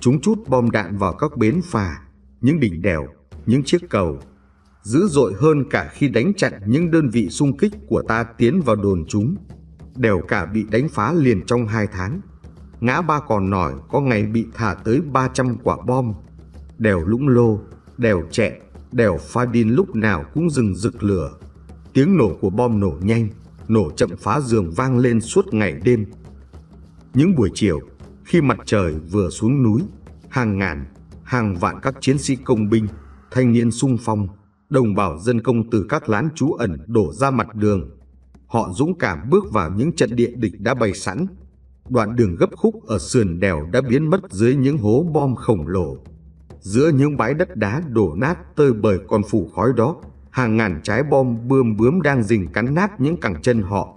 Chúng chút bom đạn vào các bến phà, những đỉnh đèo, những chiếc cầu. Dữ dội hơn cả khi đánh chặn những đơn vị xung kích của ta tiến vào đồn chúng. Đều cả bị đánh phá liền trong hai tháng. Ngã ba còn nổi có ngày bị thả tới 300 quả bom. Đèo lũng lô, đèo chẹn, đèo pha đin lúc nào cũng rừng rực lửa. Tiếng nổ của bom nổ nhanh, nổ chậm phá giường vang lên suốt ngày đêm. Những buổi chiều, khi mặt trời vừa xuống núi, hàng ngàn, hàng vạn các chiến sĩ công binh, thanh niên sung phong, đồng bào dân công từ các lán trú ẩn đổ ra mặt đường. Họ dũng cảm bước vào những trận địa địch đã bày sẵn. Đoạn đường gấp khúc ở sườn đèo đã biến mất dưới những hố bom khổng lồ. Giữa những bãi đất đá đổ nát tơi bời còn phủ khói đó, hàng ngàn trái bom bươm bướm đang rình cắn nát những cẳng chân họ.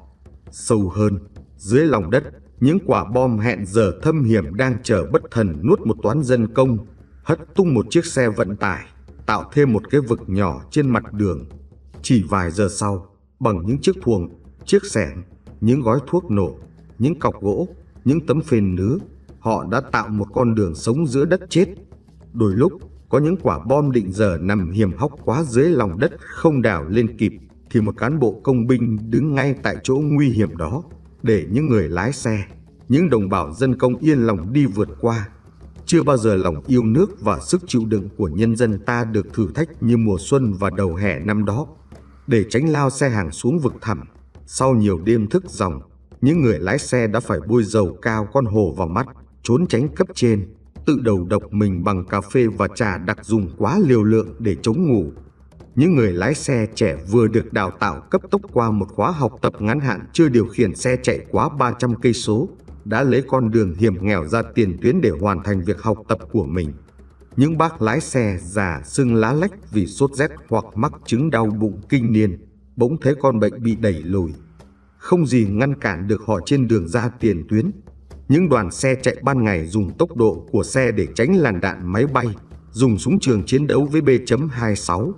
Sâu hơn, dưới lòng đất, những quả bom hẹn giờ thâm hiểm đang chờ bất thần nuốt một toán dân công, hất tung một chiếc xe vận tải, tạo thêm một cái vực nhỏ trên mặt đường. Chỉ vài giờ sau, bằng những chiếc thuồng, chiếc xẻng, những gói thuốc nổ, những cọc gỗ, những tấm phên nứa, họ đã tạo một con đường sống giữa đất chết. Đôi lúc, có những quả bom định giờ nằm hiểm hóc quá dưới lòng đất không đào lên kịp thì một cán bộ công binh đứng ngay tại chỗ nguy hiểm đó để những người lái xe, những đồng bào dân công yên lòng đi vượt qua. Chưa bao giờ lòng yêu nước và sức chịu đựng của nhân dân ta được thử thách như mùa xuân và đầu hè năm đó. Để tránh lao xe hàng xuống vực thẳm, sau nhiều đêm thức dòng, những người lái xe đã phải bôi dầu cao con hồ vào mắt, trốn tránh cấp trên, tự đầu độc mình bằng cà phê và trà đặc dùng quá liều lượng để chống ngủ, những người lái xe trẻ vừa được đào tạo cấp tốc qua một khóa học tập ngắn hạn chưa điều khiển xe chạy quá 300 cây số đã lấy con đường hiểm nghèo ra tiền tuyến để hoàn thành việc học tập của mình. Những bác lái xe già sưng lá lách vì sốt rét hoặc mắc chứng đau bụng kinh niên, bỗng thấy con bệnh bị đẩy lùi. Không gì ngăn cản được họ trên đường ra tiền tuyến. Những đoàn xe chạy ban ngày dùng tốc độ của xe để tránh làn đạn máy bay, dùng súng trường chiến đấu với B.26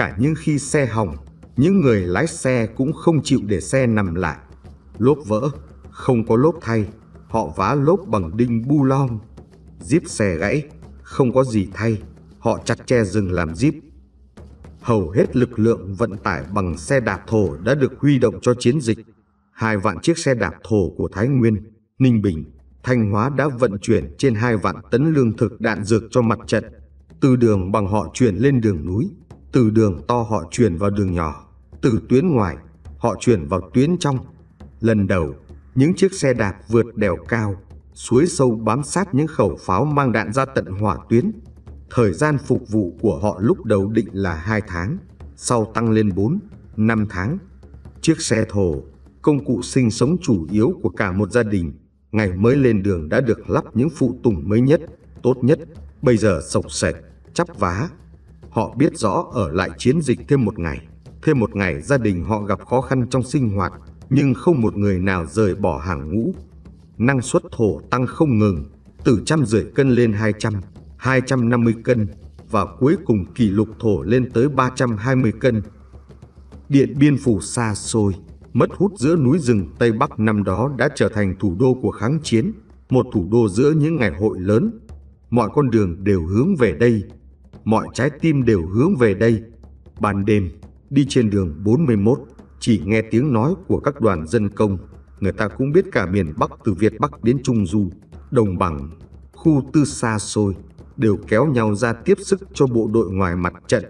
cả những khi xe hỏng, những người lái xe cũng không chịu để xe nằm lại. Lốp vỡ, không có lốp thay, họ vá lốp bằng đinh bu lon. Díp xe gãy, không có gì thay, họ chặt che rừng làm díp. Hầu hết lực lượng vận tải bằng xe đạp thổ đã được huy động cho chiến dịch. Hai vạn chiếc xe đạp thổ của Thái Nguyên, Ninh Bình, Thanh Hóa đã vận chuyển trên hai vạn tấn lương thực đạn dược cho mặt trận. Từ đường bằng họ chuyển lên đường núi, từ đường to họ chuyển vào đường nhỏ, từ tuyến ngoài họ chuyển vào tuyến trong. Lần đầu, những chiếc xe đạp vượt đèo cao, suối sâu bám sát những khẩu pháo mang đạn ra tận hỏa tuyến. Thời gian phục vụ của họ lúc đầu định là 2 tháng, sau tăng lên 4, 5 tháng. Chiếc xe thồ, công cụ sinh sống chủ yếu của cả một gia đình, ngày mới lên đường đã được lắp những phụ tùng mới nhất, tốt nhất, bây giờ sọc sệt, chắp vá, Họ biết rõ ở lại chiến dịch thêm một ngày, thêm một ngày gia đình họ gặp khó khăn trong sinh hoạt, nhưng không một người nào rời bỏ hàng ngũ. Năng suất thổ tăng không ngừng, từ trăm rưỡi cân lên 200, 250 cân và cuối cùng kỷ lục thổ lên tới 320 cân. Điện Biên Phủ xa xôi, mất hút giữa núi rừng Tây Bắc năm đó đã trở thành thủ đô của kháng chiến, một thủ đô giữa những ngày hội lớn. Mọi con đường đều hướng về đây, mọi trái tim đều hướng về đây. Ban đêm, đi trên đường 41, chỉ nghe tiếng nói của các đoàn dân công, người ta cũng biết cả miền Bắc từ Việt Bắc đến Trung Du, Đồng Bằng, khu tư xa xôi, đều kéo nhau ra tiếp sức cho bộ đội ngoài mặt trận.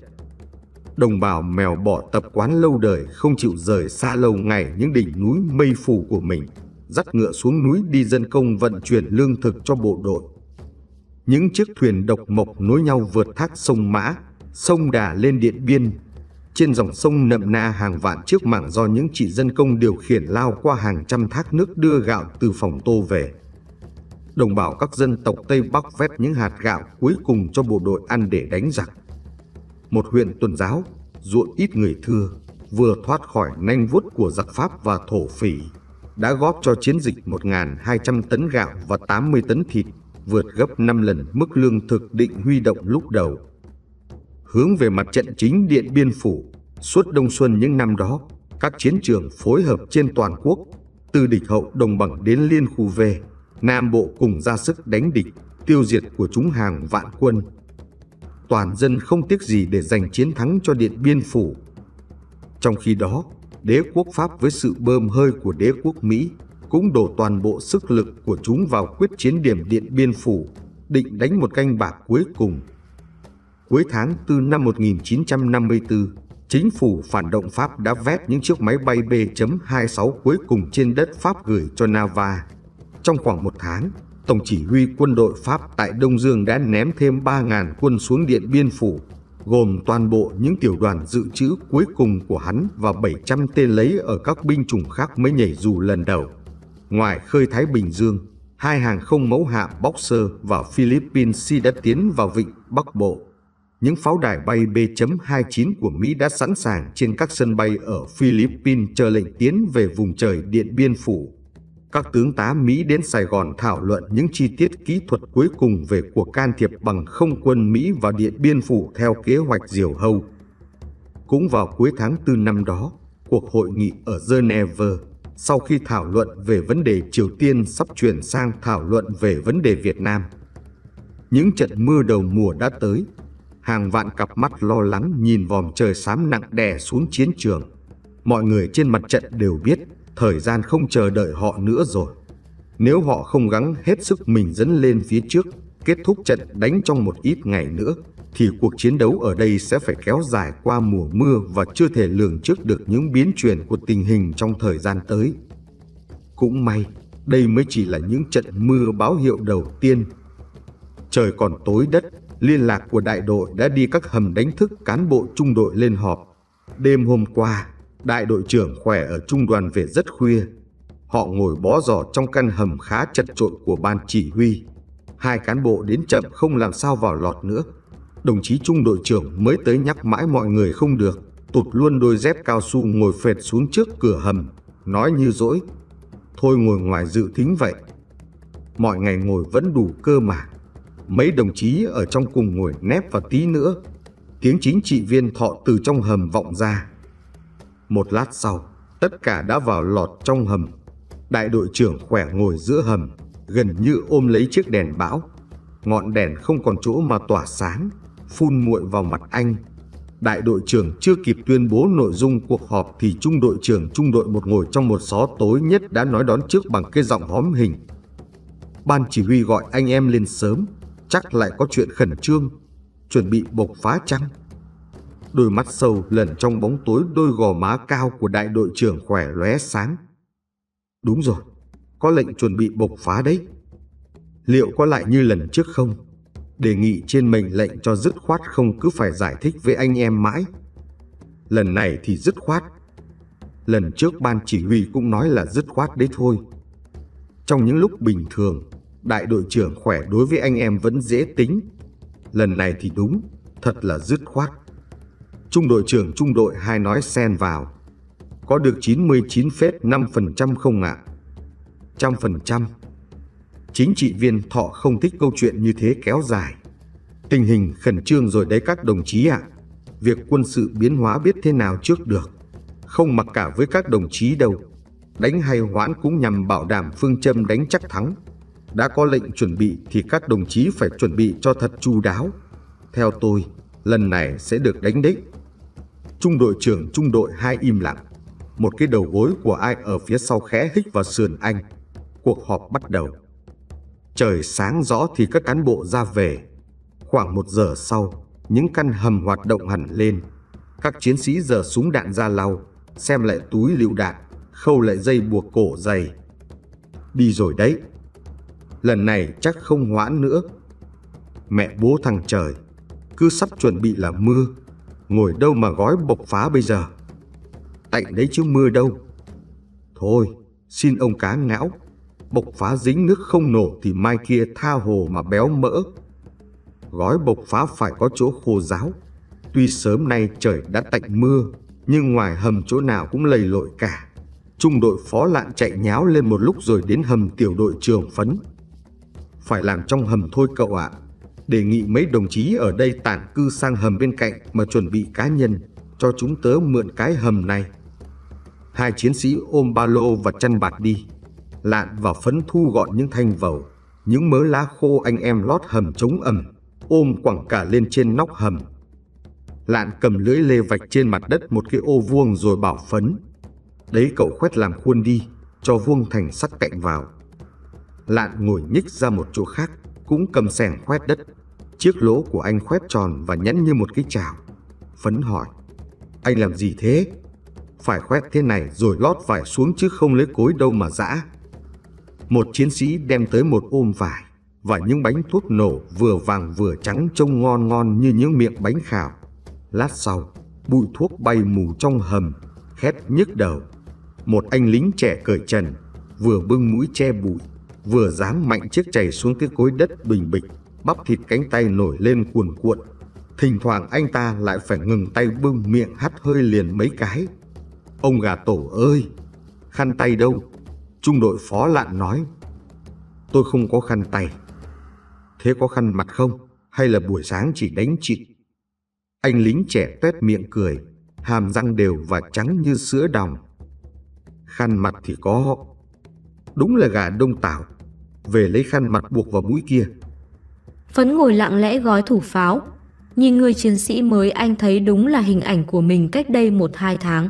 Đồng bào mèo bỏ tập quán lâu đời không chịu rời xa lâu ngày những đỉnh núi mây phủ của mình, dắt ngựa xuống núi đi dân công vận chuyển lương thực cho bộ đội những chiếc thuyền độc mộc nối nhau vượt thác sông Mã, sông Đà lên Điện Biên. Trên dòng sông nậm na hàng vạn chiếc mảng do những chị dân công điều khiển lao qua hàng trăm thác nước đưa gạo từ phòng tô về. Đồng bào các dân tộc Tây Bắc vét những hạt gạo cuối cùng cho bộ đội ăn để đánh giặc. Một huyện tuần giáo, ruộng ít người thưa, vừa thoát khỏi nanh vuốt của giặc Pháp và thổ phỉ, đã góp cho chiến dịch 1.200 tấn gạo và 80 tấn thịt vượt gấp 5 lần mức lương thực định huy động lúc đầu. Hướng về mặt trận chính Điện Biên Phủ, suốt đông xuân những năm đó, các chiến trường phối hợp trên toàn quốc, từ địch hậu đồng bằng đến liên khu về, Nam Bộ cùng ra sức đánh địch, tiêu diệt của chúng hàng vạn quân. Toàn dân không tiếc gì để giành chiến thắng cho Điện Biên Phủ. Trong khi đó, đế quốc Pháp với sự bơm hơi của đế quốc Mỹ cũng đổ toàn bộ sức lực của chúng vào quyết chiến điểm Điện Biên Phủ, định đánh một canh bạc cuối cùng. Cuối tháng 4 năm 1954, chính phủ phản động Pháp đã vét những chiếc máy bay B.26 cuối cùng trên đất Pháp gửi cho Nava. Trong khoảng một tháng, Tổng chỉ huy quân đội Pháp tại Đông Dương đã ném thêm 3.000 quân xuống Điện Biên Phủ, gồm toàn bộ những tiểu đoàn dự trữ cuối cùng của hắn và 700 tên lấy ở các binh chủng khác mới nhảy dù lần đầu ngoài khơi Thái Bình Dương, hai hàng không mẫu hạm Boxer và Philippines si đã tiến vào vịnh Bắc Bộ. Những pháo đài bay B.29 của Mỹ đã sẵn sàng trên các sân bay ở Philippines chờ lệnh tiến về vùng trời Điện Biên Phủ. Các tướng tá Mỹ đến Sài Gòn thảo luận những chi tiết kỹ thuật cuối cùng về cuộc can thiệp bằng không quân Mỹ vào Điện Biên Phủ theo kế hoạch Diều Hâu. Cũng vào cuối tháng 4 năm đó, cuộc hội nghị ở Geneva sau khi thảo luận về vấn đề Triều Tiên sắp chuyển sang thảo luận về vấn đề Việt Nam. Những trận mưa đầu mùa đã tới, hàng vạn cặp mắt lo lắng nhìn vòm trời xám nặng đè xuống chiến trường. Mọi người trên mặt trận đều biết thời gian không chờ đợi họ nữa rồi. Nếu họ không gắng hết sức mình dẫn lên phía trước, kết thúc trận đánh trong một ít ngày nữa, thì cuộc chiến đấu ở đây sẽ phải kéo dài qua mùa mưa và chưa thể lường trước được những biến chuyển của tình hình trong thời gian tới. Cũng may, đây mới chỉ là những trận mưa báo hiệu đầu tiên. Trời còn tối đất, liên lạc của đại đội đã đi các hầm đánh thức cán bộ trung đội lên họp. Đêm hôm qua, đại đội trưởng khỏe ở trung đoàn về rất khuya. Họ ngồi bó giò trong căn hầm khá chật trội của ban chỉ huy. Hai cán bộ đến chậm không làm sao vào lọt nữa đồng chí trung đội trưởng mới tới nhắc mãi mọi người không được, tụt luôn đôi dép cao su ngồi phệt xuống trước cửa hầm, nói như dỗi. Thôi ngồi ngoài dự thính vậy. Mọi ngày ngồi vẫn đủ cơ mà. Mấy đồng chí ở trong cùng ngồi nép vào tí nữa. Tiếng chính trị viên thọ từ trong hầm vọng ra. Một lát sau, tất cả đã vào lọt trong hầm. Đại đội trưởng khỏe ngồi giữa hầm, gần như ôm lấy chiếc đèn bão. Ngọn đèn không còn chỗ mà tỏa sáng, phun muội vào mặt anh. Đại đội trưởng chưa kịp tuyên bố nội dung cuộc họp thì trung đội trưởng trung đội một ngồi trong một xó tối nhất đã nói đón trước bằng cái giọng hóm hình. Ban chỉ huy gọi anh em lên sớm, chắc lại có chuyện khẩn trương, chuẩn bị bộc phá chăng? Đôi mắt sâu lẩn trong bóng tối đôi gò má cao của đại đội trưởng khỏe lóe sáng. Đúng rồi, có lệnh chuẩn bị bộc phá đấy. Liệu có lại như lần trước không? đề nghị trên mệnh lệnh cho dứt khoát không cứ phải giải thích với anh em mãi. Lần này thì dứt khoát. Lần trước ban chỉ huy cũng nói là dứt khoát đấy thôi. Trong những lúc bình thường, đại đội trưởng khỏe đối với anh em vẫn dễ tính. Lần này thì đúng, thật là dứt khoát. Trung đội trưởng trung đội hai nói xen vào. Có được phết 99,5% không ạ? À? Trăm phần trăm. Chính trị viên thọ không thích câu chuyện như thế kéo dài. Tình hình khẩn trương rồi đấy các đồng chí ạ. À. Việc quân sự biến hóa biết thế nào trước được. Không mặc cả với các đồng chí đâu. Đánh hay hoãn cũng nhằm bảo đảm phương châm đánh chắc thắng. Đã có lệnh chuẩn bị thì các đồng chí phải chuẩn bị cho thật chu đáo. Theo tôi, lần này sẽ được đánh đấy. Trung đội trưởng trung đội hai im lặng. Một cái đầu gối của ai ở phía sau khẽ hích vào sườn anh. Cuộc họp bắt đầu. Trời sáng rõ thì các cán bộ ra về. Khoảng một giờ sau, những căn hầm hoạt động hẳn lên. Các chiến sĩ giờ súng đạn ra lau, xem lại túi lựu đạn, khâu lại dây buộc cổ dày. Đi rồi đấy. Lần này chắc không hoãn nữa. Mẹ bố thằng trời, cứ sắp chuẩn bị là mưa. Ngồi đâu mà gói bộc phá bây giờ. Tạnh đấy chứ mưa đâu. Thôi, xin ông cá ngão bộc phá dính nước không nổ thì mai kia tha hồ mà béo mỡ. Gói bộc phá phải có chỗ khô ráo. Tuy sớm nay trời đã tạnh mưa, nhưng ngoài hầm chỗ nào cũng lầy lội cả. Trung đội phó lạn chạy nháo lên một lúc rồi đến hầm tiểu đội trường phấn. Phải làm trong hầm thôi cậu ạ. À. Đề nghị mấy đồng chí ở đây tản cư sang hầm bên cạnh mà chuẩn bị cá nhân cho chúng tớ mượn cái hầm này. Hai chiến sĩ ôm ba lô và chăn bạt đi lạn và phấn thu gọn những thanh vầu, những mớ lá khô anh em lót hầm chống ẩm, ôm quẳng cả lên trên nóc hầm. Lạn cầm lưỡi lê vạch trên mặt đất một cái ô vuông rồi bảo phấn. Đấy cậu khoét làm khuôn đi, cho vuông thành sắt cạnh vào. Lạn ngồi nhích ra một chỗ khác, cũng cầm sẻng khoét đất. Chiếc lỗ của anh khoét tròn và nhẵn như một cái chảo. Phấn hỏi, anh làm gì thế? Phải khoét thế này rồi lót vải xuống chứ không lấy cối đâu mà dã một chiến sĩ đem tới một ôm vải và những bánh thuốc nổ vừa vàng vừa trắng trông ngon ngon như những miệng bánh khảo. Lát sau, bụi thuốc bay mù trong hầm, khét nhức đầu. Một anh lính trẻ cởi trần, vừa bưng mũi che bụi, vừa dám mạnh chiếc chày xuống cái cối đất bình bịch, bắp thịt cánh tay nổi lên cuồn cuộn. Thỉnh thoảng anh ta lại phải ngừng tay bưng miệng hắt hơi liền mấy cái. Ông gà tổ ơi, khăn tay đâu? Trung đội phó lạn nói Tôi không có khăn tay Thế có khăn mặt không? Hay là buổi sáng chỉ đánh chị? Anh lính trẻ tét miệng cười Hàm răng đều và trắng như sữa đồng Khăn mặt thì có Đúng là gà đông tảo Về lấy khăn mặt buộc vào mũi kia Phấn ngồi lặng lẽ gói thủ pháo Nhìn người chiến sĩ mới anh thấy đúng là hình ảnh của mình cách đây một hai tháng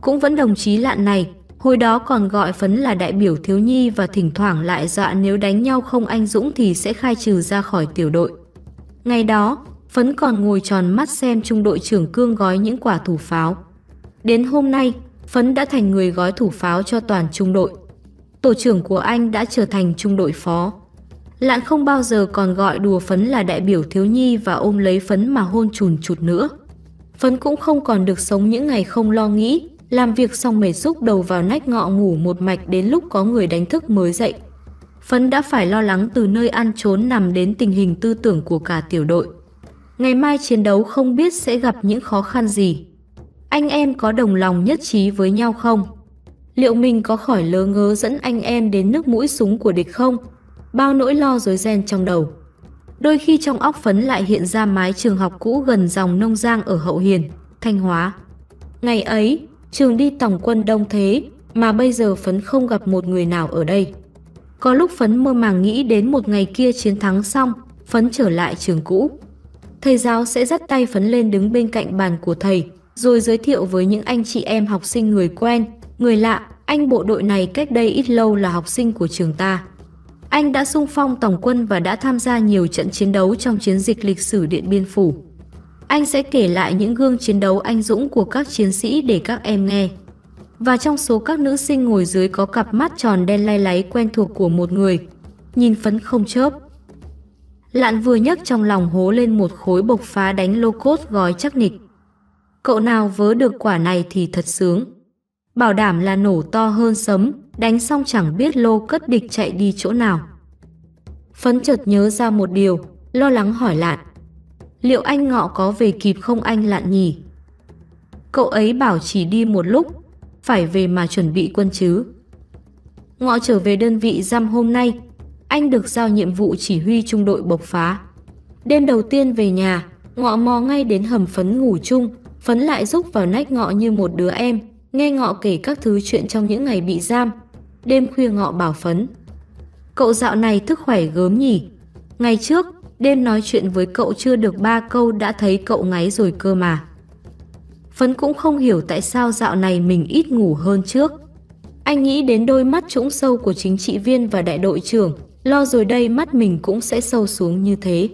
Cũng vẫn đồng chí lạn này Hồi đó còn gọi Phấn là đại biểu thiếu nhi và thỉnh thoảng lại dọa nếu đánh nhau không anh Dũng thì sẽ khai trừ ra khỏi tiểu đội. Ngày đó, Phấn còn ngồi tròn mắt xem trung đội trưởng Cương gói những quả thủ pháo. Đến hôm nay, Phấn đã thành người gói thủ pháo cho toàn trung đội. Tổ trưởng của anh đã trở thành trung đội phó. Lạng không bao giờ còn gọi đùa Phấn là đại biểu thiếu nhi và ôm lấy Phấn mà hôn chùn chụt nữa. Phấn cũng không còn được sống những ngày không lo nghĩ, làm việc xong mệt xúc đầu vào nách ngọ ngủ một mạch đến lúc có người đánh thức mới dậy. Phấn đã phải lo lắng từ nơi ăn trốn nằm đến tình hình tư tưởng của cả tiểu đội. Ngày mai chiến đấu không biết sẽ gặp những khó khăn gì. Anh em có đồng lòng nhất trí với nhau không? Liệu mình có khỏi lơ ngớ dẫn anh em đến nước mũi súng của địch không? Bao nỗi lo rối ren trong đầu. Đôi khi trong óc Phấn lại hiện ra mái trường học cũ gần dòng nông giang ở Hậu Hiền, Thanh Hóa. Ngày ấy, trường đi tổng quân đông thế mà bây giờ phấn không gặp một người nào ở đây. Có lúc phấn mơ màng nghĩ đến một ngày kia chiến thắng xong, phấn trở lại trường cũ. Thầy giáo sẽ dắt tay phấn lên đứng bên cạnh bàn của thầy, rồi giới thiệu với những anh chị em học sinh người quen, người lạ, anh bộ đội này cách đây ít lâu là học sinh của trường ta. Anh đã sung phong tổng quân và đã tham gia nhiều trận chiến đấu trong chiến dịch lịch sử Điện Biên Phủ anh sẽ kể lại những gương chiến đấu anh dũng của các chiến sĩ để các em nghe. Và trong số các nữ sinh ngồi dưới có cặp mắt tròn đen lay láy quen thuộc của một người, nhìn phấn không chớp. Lạn vừa nhấc trong lòng hố lên một khối bộc phá đánh lô cốt gói chắc nịch. Cậu nào vớ được quả này thì thật sướng. Bảo đảm là nổ to hơn sấm, đánh xong chẳng biết lô cất địch chạy đi chỗ nào. Phấn chợt nhớ ra một điều, lo lắng hỏi lạn. Liệu anh ngọ có về kịp không anh lạn nhỉ? Cậu ấy bảo chỉ đi một lúc, phải về mà chuẩn bị quân chứ. Ngọ trở về đơn vị giam hôm nay, anh được giao nhiệm vụ chỉ huy trung đội bộc phá. Đêm đầu tiên về nhà, ngọ mò ngay đến hầm phấn ngủ chung, phấn lại rúc vào nách ngọ như một đứa em, nghe ngọ kể các thứ chuyện trong những ngày bị giam. Đêm khuya ngọ bảo phấn. Cậu dạo này thức khỏe gớm nhỉ? Ngày trước, Đêm nói chuyện với cậu chưa được ba câu đã thấy cậu ngáy rồi cơ mà. Phấn cũng không hiểu tại sao dạo này mình ít ngủ hơn trước. Anh nghĩ đến đôi mắt trũng sâu của chính trị viên và đại đội trưởng, lo rồi đây mắt mình cũng sẽ sâu xuống như thế.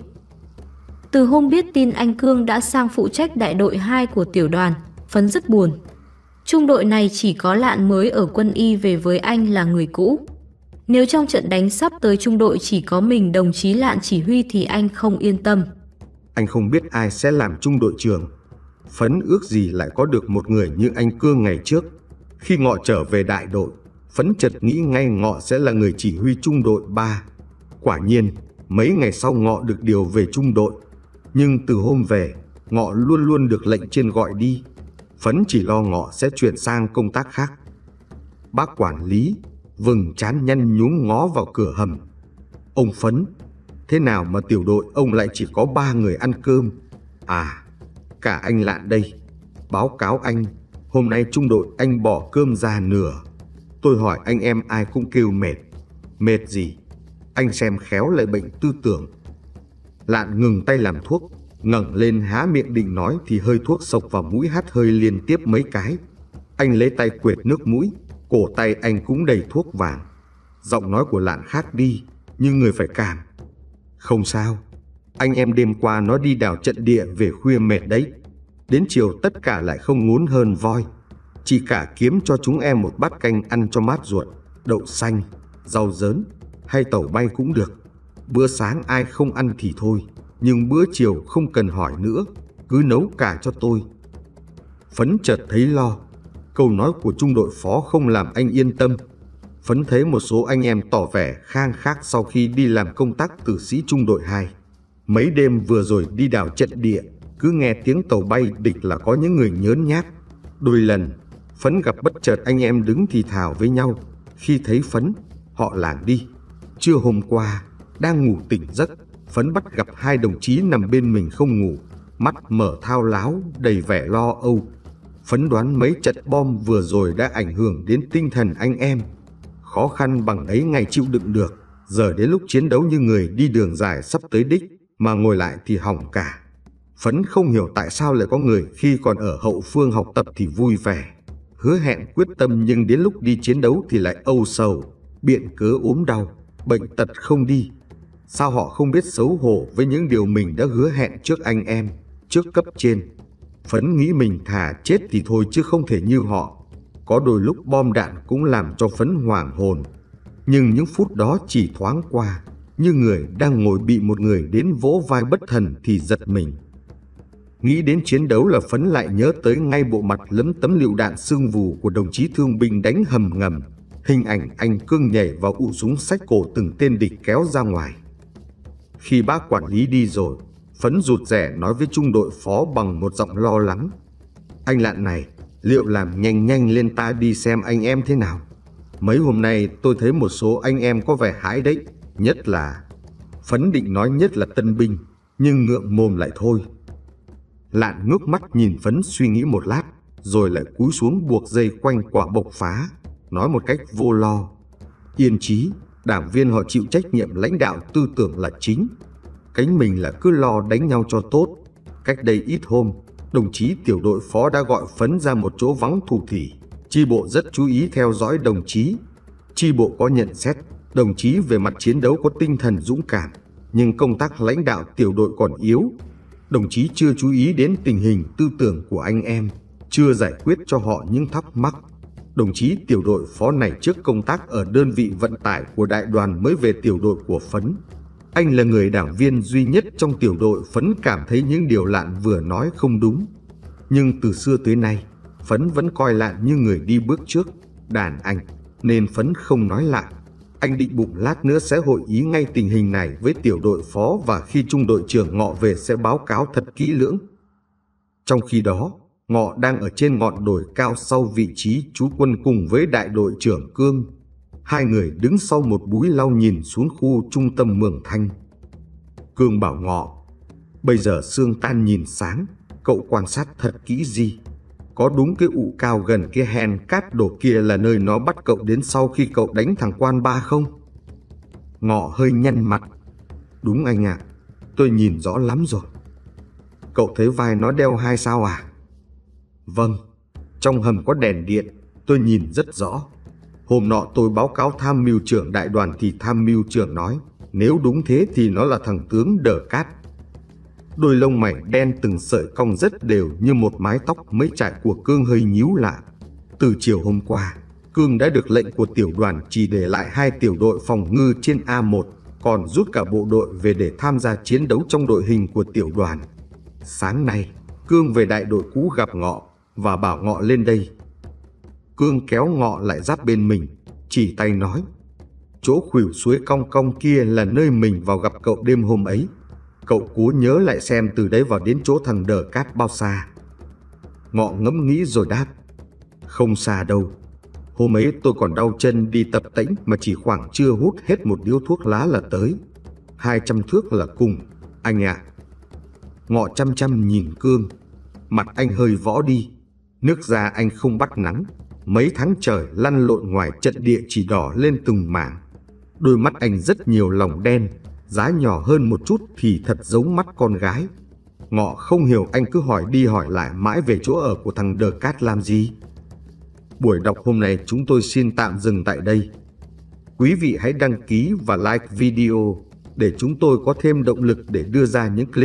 Từ hôm biết tin anh Cương đã sang phụ trách đại đội 2 của tiểu đoàn, Phấn rất buồn. Trung đội này chỉ có lạn mới ở quân y về với anh là người cũ. Nếu trong trận đánh sắp tới trung đội chỉ có mình đồng chí Lạn chỉ huy thì anh không yên tâm. Anh không biết ai sẽ làm trung đội trưởng. Phấn ước gì lại có được một người như anh Cương ngày trước. Khi Ngọ trở về đại đội, Phấn chợt nghĩ ngay Ngọ sẽ là người chỉ huy trung đội 3. Quả nhiên, mấy ngày sau Ngọ được điều về trung đội. Nhưng từ hôm về, Ngọ luôn luôn được lệnh trên gọi đi. Phấn chỉ lo Ngọ sẽ chuyển sang công tác khác. Bác quản lý, vừng chán nhăn nhúm ngó vào cửa hầm. Ông phấn, thế nào mà tiểu đội ông lại chỉ có ba người ăn cơm? À, cả anh lạn đây. Báo cáo anh, hôm nay trung đội anh bỏ cơm ra nửa. Tôi hỏi anh em ai cũng kêu mệt. Mệt gì? Anh xem khéo lại bệnh tư tưởng. Lạn ngừng tay làm thuốc, ngẩng lên há miệng định nói thì hơi thuốc sộc vào mũi hắt hơi liên tiếp mấy cái. Anh lấy tay quệt nước mũi, Cổ tay anh cũng đầy thuốc vàng. Giọng nói của lạn khác đi, nhưng người phải cảm. Không sao, anh em đêm qua nó đi đào trận địa về khuya mệt đấy. Đến chiều tất cả lại không ngốn hơn voi. Chỉ cả kiếm cho chúng em một bát canh ăn cho mát ruột, đậu xanh, rau dớn hay tàu bay cũng được. Bữa sáng ai không ăn thì thôi, nhưng bữa chiều không cần hỏi nữa, cứ nấu cả cho tôi. Phấn chợt thấy lo, câu nói của trung đội phó không làm anh yên tâm. Phấn thấy một số anh em tỏ vẻ khang khác sau khi đi làm công tác tử sĩ trung đội 2. Mấy đêm vừa rồi đi đảo trận địa, cứ nghe tiếng tàu bay địch là có những người nhớn nhát. Đôi lần, Phấn gặp bất chợt anh em đứng thì thào với nhau. Khi thấy Phấn, họ lảng đi. Trưa hôm qua, đang ngủ tỉnh giấc, Phấn bắt gặp hai đồng chí nằm bên mình không ngủ, mắt mở thao láo, đầy vẻ lo âu, phấn đoán mấy trận bom vừa rồi đã ảnh hưởng đến tinh thần anh em. Khó khăn bằng ấy ngày chịu đựng được, giờ đến lúc chiến đấu như người đi đường dài sắp tới đích, mà ngồi lại thì hỏng cả. Phấn không hiểu tại sao lại có người khi còn ở hậu phương học tập thì vui vẻ. Hứa hẹn quyết tâm nhưng đến lúc đi chiến đấu thì lại âu sầu, biện cớ ốm đau, bệnh tật không đi. Sao họ không biết xấu hổ với những điều mình đã hứa hẹn trước anh em, trước cấp trên phấn nghĩ mình thả chết thì thôi chứ không thể như họ. Có đôi lúc bom đạn cũng làm cho phấn hoảng hồn. Nhưng những phút đó chỉ thoáng qua, như người đang ngồi bị một người đến vỗ vai bất thần thì giật mình. Nghĩ đến chiến đấu là phấn lại nhớ tới ngay bộ mặt lấm tấm lựu đạn sương vù của đồng chí thương binh đánh hầm ngầm. Hình ảnh anh cương nhảy vào ụ súng sách cổ từng tên địch kéo ra ngoài. Khi bác quản lý đi rồi, Phấn rụt rẻ nói với trung đội phó bằng một giọng lo lắng. Anh lạn này, liệu làm nhanh nhanh lên ta đi xem anh em thế nào? Mấy hôm nay tôi thấy một số anh em có vẻ hãi đấy, nhất là... Phấn định nói nhất là tân binh, nhưng ngượng mồm lại thôi. Lạn ngước mắt nhìn Phấn suy nghĩ một lát, rồi lại cúi xuống buộc dây quanh quả bộc phá, nói một cách vô lo. Yên trí, đảng viên họ chịu trách nhiệm lãnh đạo tư tưởng là chính, cánh mình là cứ lo đánh nhau cho tốt. Cách đây ít hôm, đồng chí tiểu đội phó đã gọi phấn ra một chỗ vắng thủ thỉ. Chi bộ rất chú ý theo dõi đồng chí. Chi bộ có nhận xét, đồng chí về mặt chiến đấu có tinh thần dũng cảm, nhưng công tác lãnh đạo tiểu đội còn yếu. Đồng chí chưa chú ý đến tình hình tư tưởng của anh em, chưa giải quyết cho họ những thắc mắc. Đồng chí tiểu đội phó này trước công tác ở đơn vị vận tải của đại đoàn mới về tiểu đội của phấn. Anh là người đảng viên duy nhất trong tiểu đội Phấn cảm thấy những điều Lạn vừa nói không đúng. Nhưng từ xưa tới nay, Phấn vẫn coi Lạn như người đi bước trước, đàn anh, nên Phấn không nói Lạn. Anh định bụng lát nữa sẽ hội ý ngay tình hình này với tiểu đội phó và khi trung đội trưởng ngọ về sẽ báo cáo thật kỹ lưỡng. Trong khi đó, Ngọ đang ở trên ngọn đồi cao sau vị trí chú quân cùng với đại đội trưởng Cương hai người đứng sau một búi lau nhìn xuống khu trung tâm Mường Thanh. Cường bảo ngọ, bây giờ xương tan nhìn sáng, cậu quan sát thật kỹ gì? Có đúng cái ụ cao gần kia hèn cát đổ kia là nơi nó bắt cậu đến sau khi cậu đánh thằng quan ba không? Ngọ hơi nhăn mặt. Đúng anh ạ, à, tôi nhìn rõ lắm rồi. Cậu thấy vai nó đeo hai sao à? Vâng, trong hầm có đèn điện, tôi nhìn rất rõ Hôm nọ tôi báo cáo tham mưu trưởng đại đoàn thì tham mưu trưởng nói, nếu đúng thế thì nó là thằng tướng Đờ Cát. Đôi lông mày đen từng sợi cong rất đều như một mái tóc mấy trải của Cương hơi nhíu lạ. Từ chiều hôm qua, Cương đã được lệnh của tiểu đoàn chỉ để lại hai tiểu đội phòng ngư trên A1, còn rút cả bộ đội về để tham gia chiến đấu trong đội hình của tiểu đoàn. Sáng nay, Cương về đại đội cũ gặp Ngọ và bảo Ngọ lên đây Cương kéo ngọ lại giáp bên mình, chỉ tay nói. Chỗ khuỷu suối cong cong kia là nơi mình vào gặp cậu đêm hôm ấy. Cậu cố nhớ lại xem từ đấy vào đến chỗ thằng đờ cát bao xa. Ngọ ngẫm nghĩ rồi đáp. Không xa đâu. Hôm ấy tôi còn đau chân đi tập tĩnh mà chỉ khoảng chưa hút hết một điếu thuốc lá là tới. hai trăm thước là cùng, anh ạ. À. Ngọ chăm chăm nhìn Cương, mặt anh hơi võ đi, nước da anh không bắt nắng, mấy tháng trời lăn lộn ngoài trận địa chỉ đỏ lên từng mảng. Đôi mắt anh rất nhiều lòng đen, giá nhỏ hơn một chút thì thật giống mắt con gái. Ngọ không hiểu anh cứ hỏi đi hỏi lại mãi về chỗ ở của thằng Đờ Cát làm gì. Buổi đọc hôm nay chúng tôi xin tạm dừng tại đây. Quý vị hãy đăng ký và like video để chúng tôi có thêm động lực để đưa ra những clip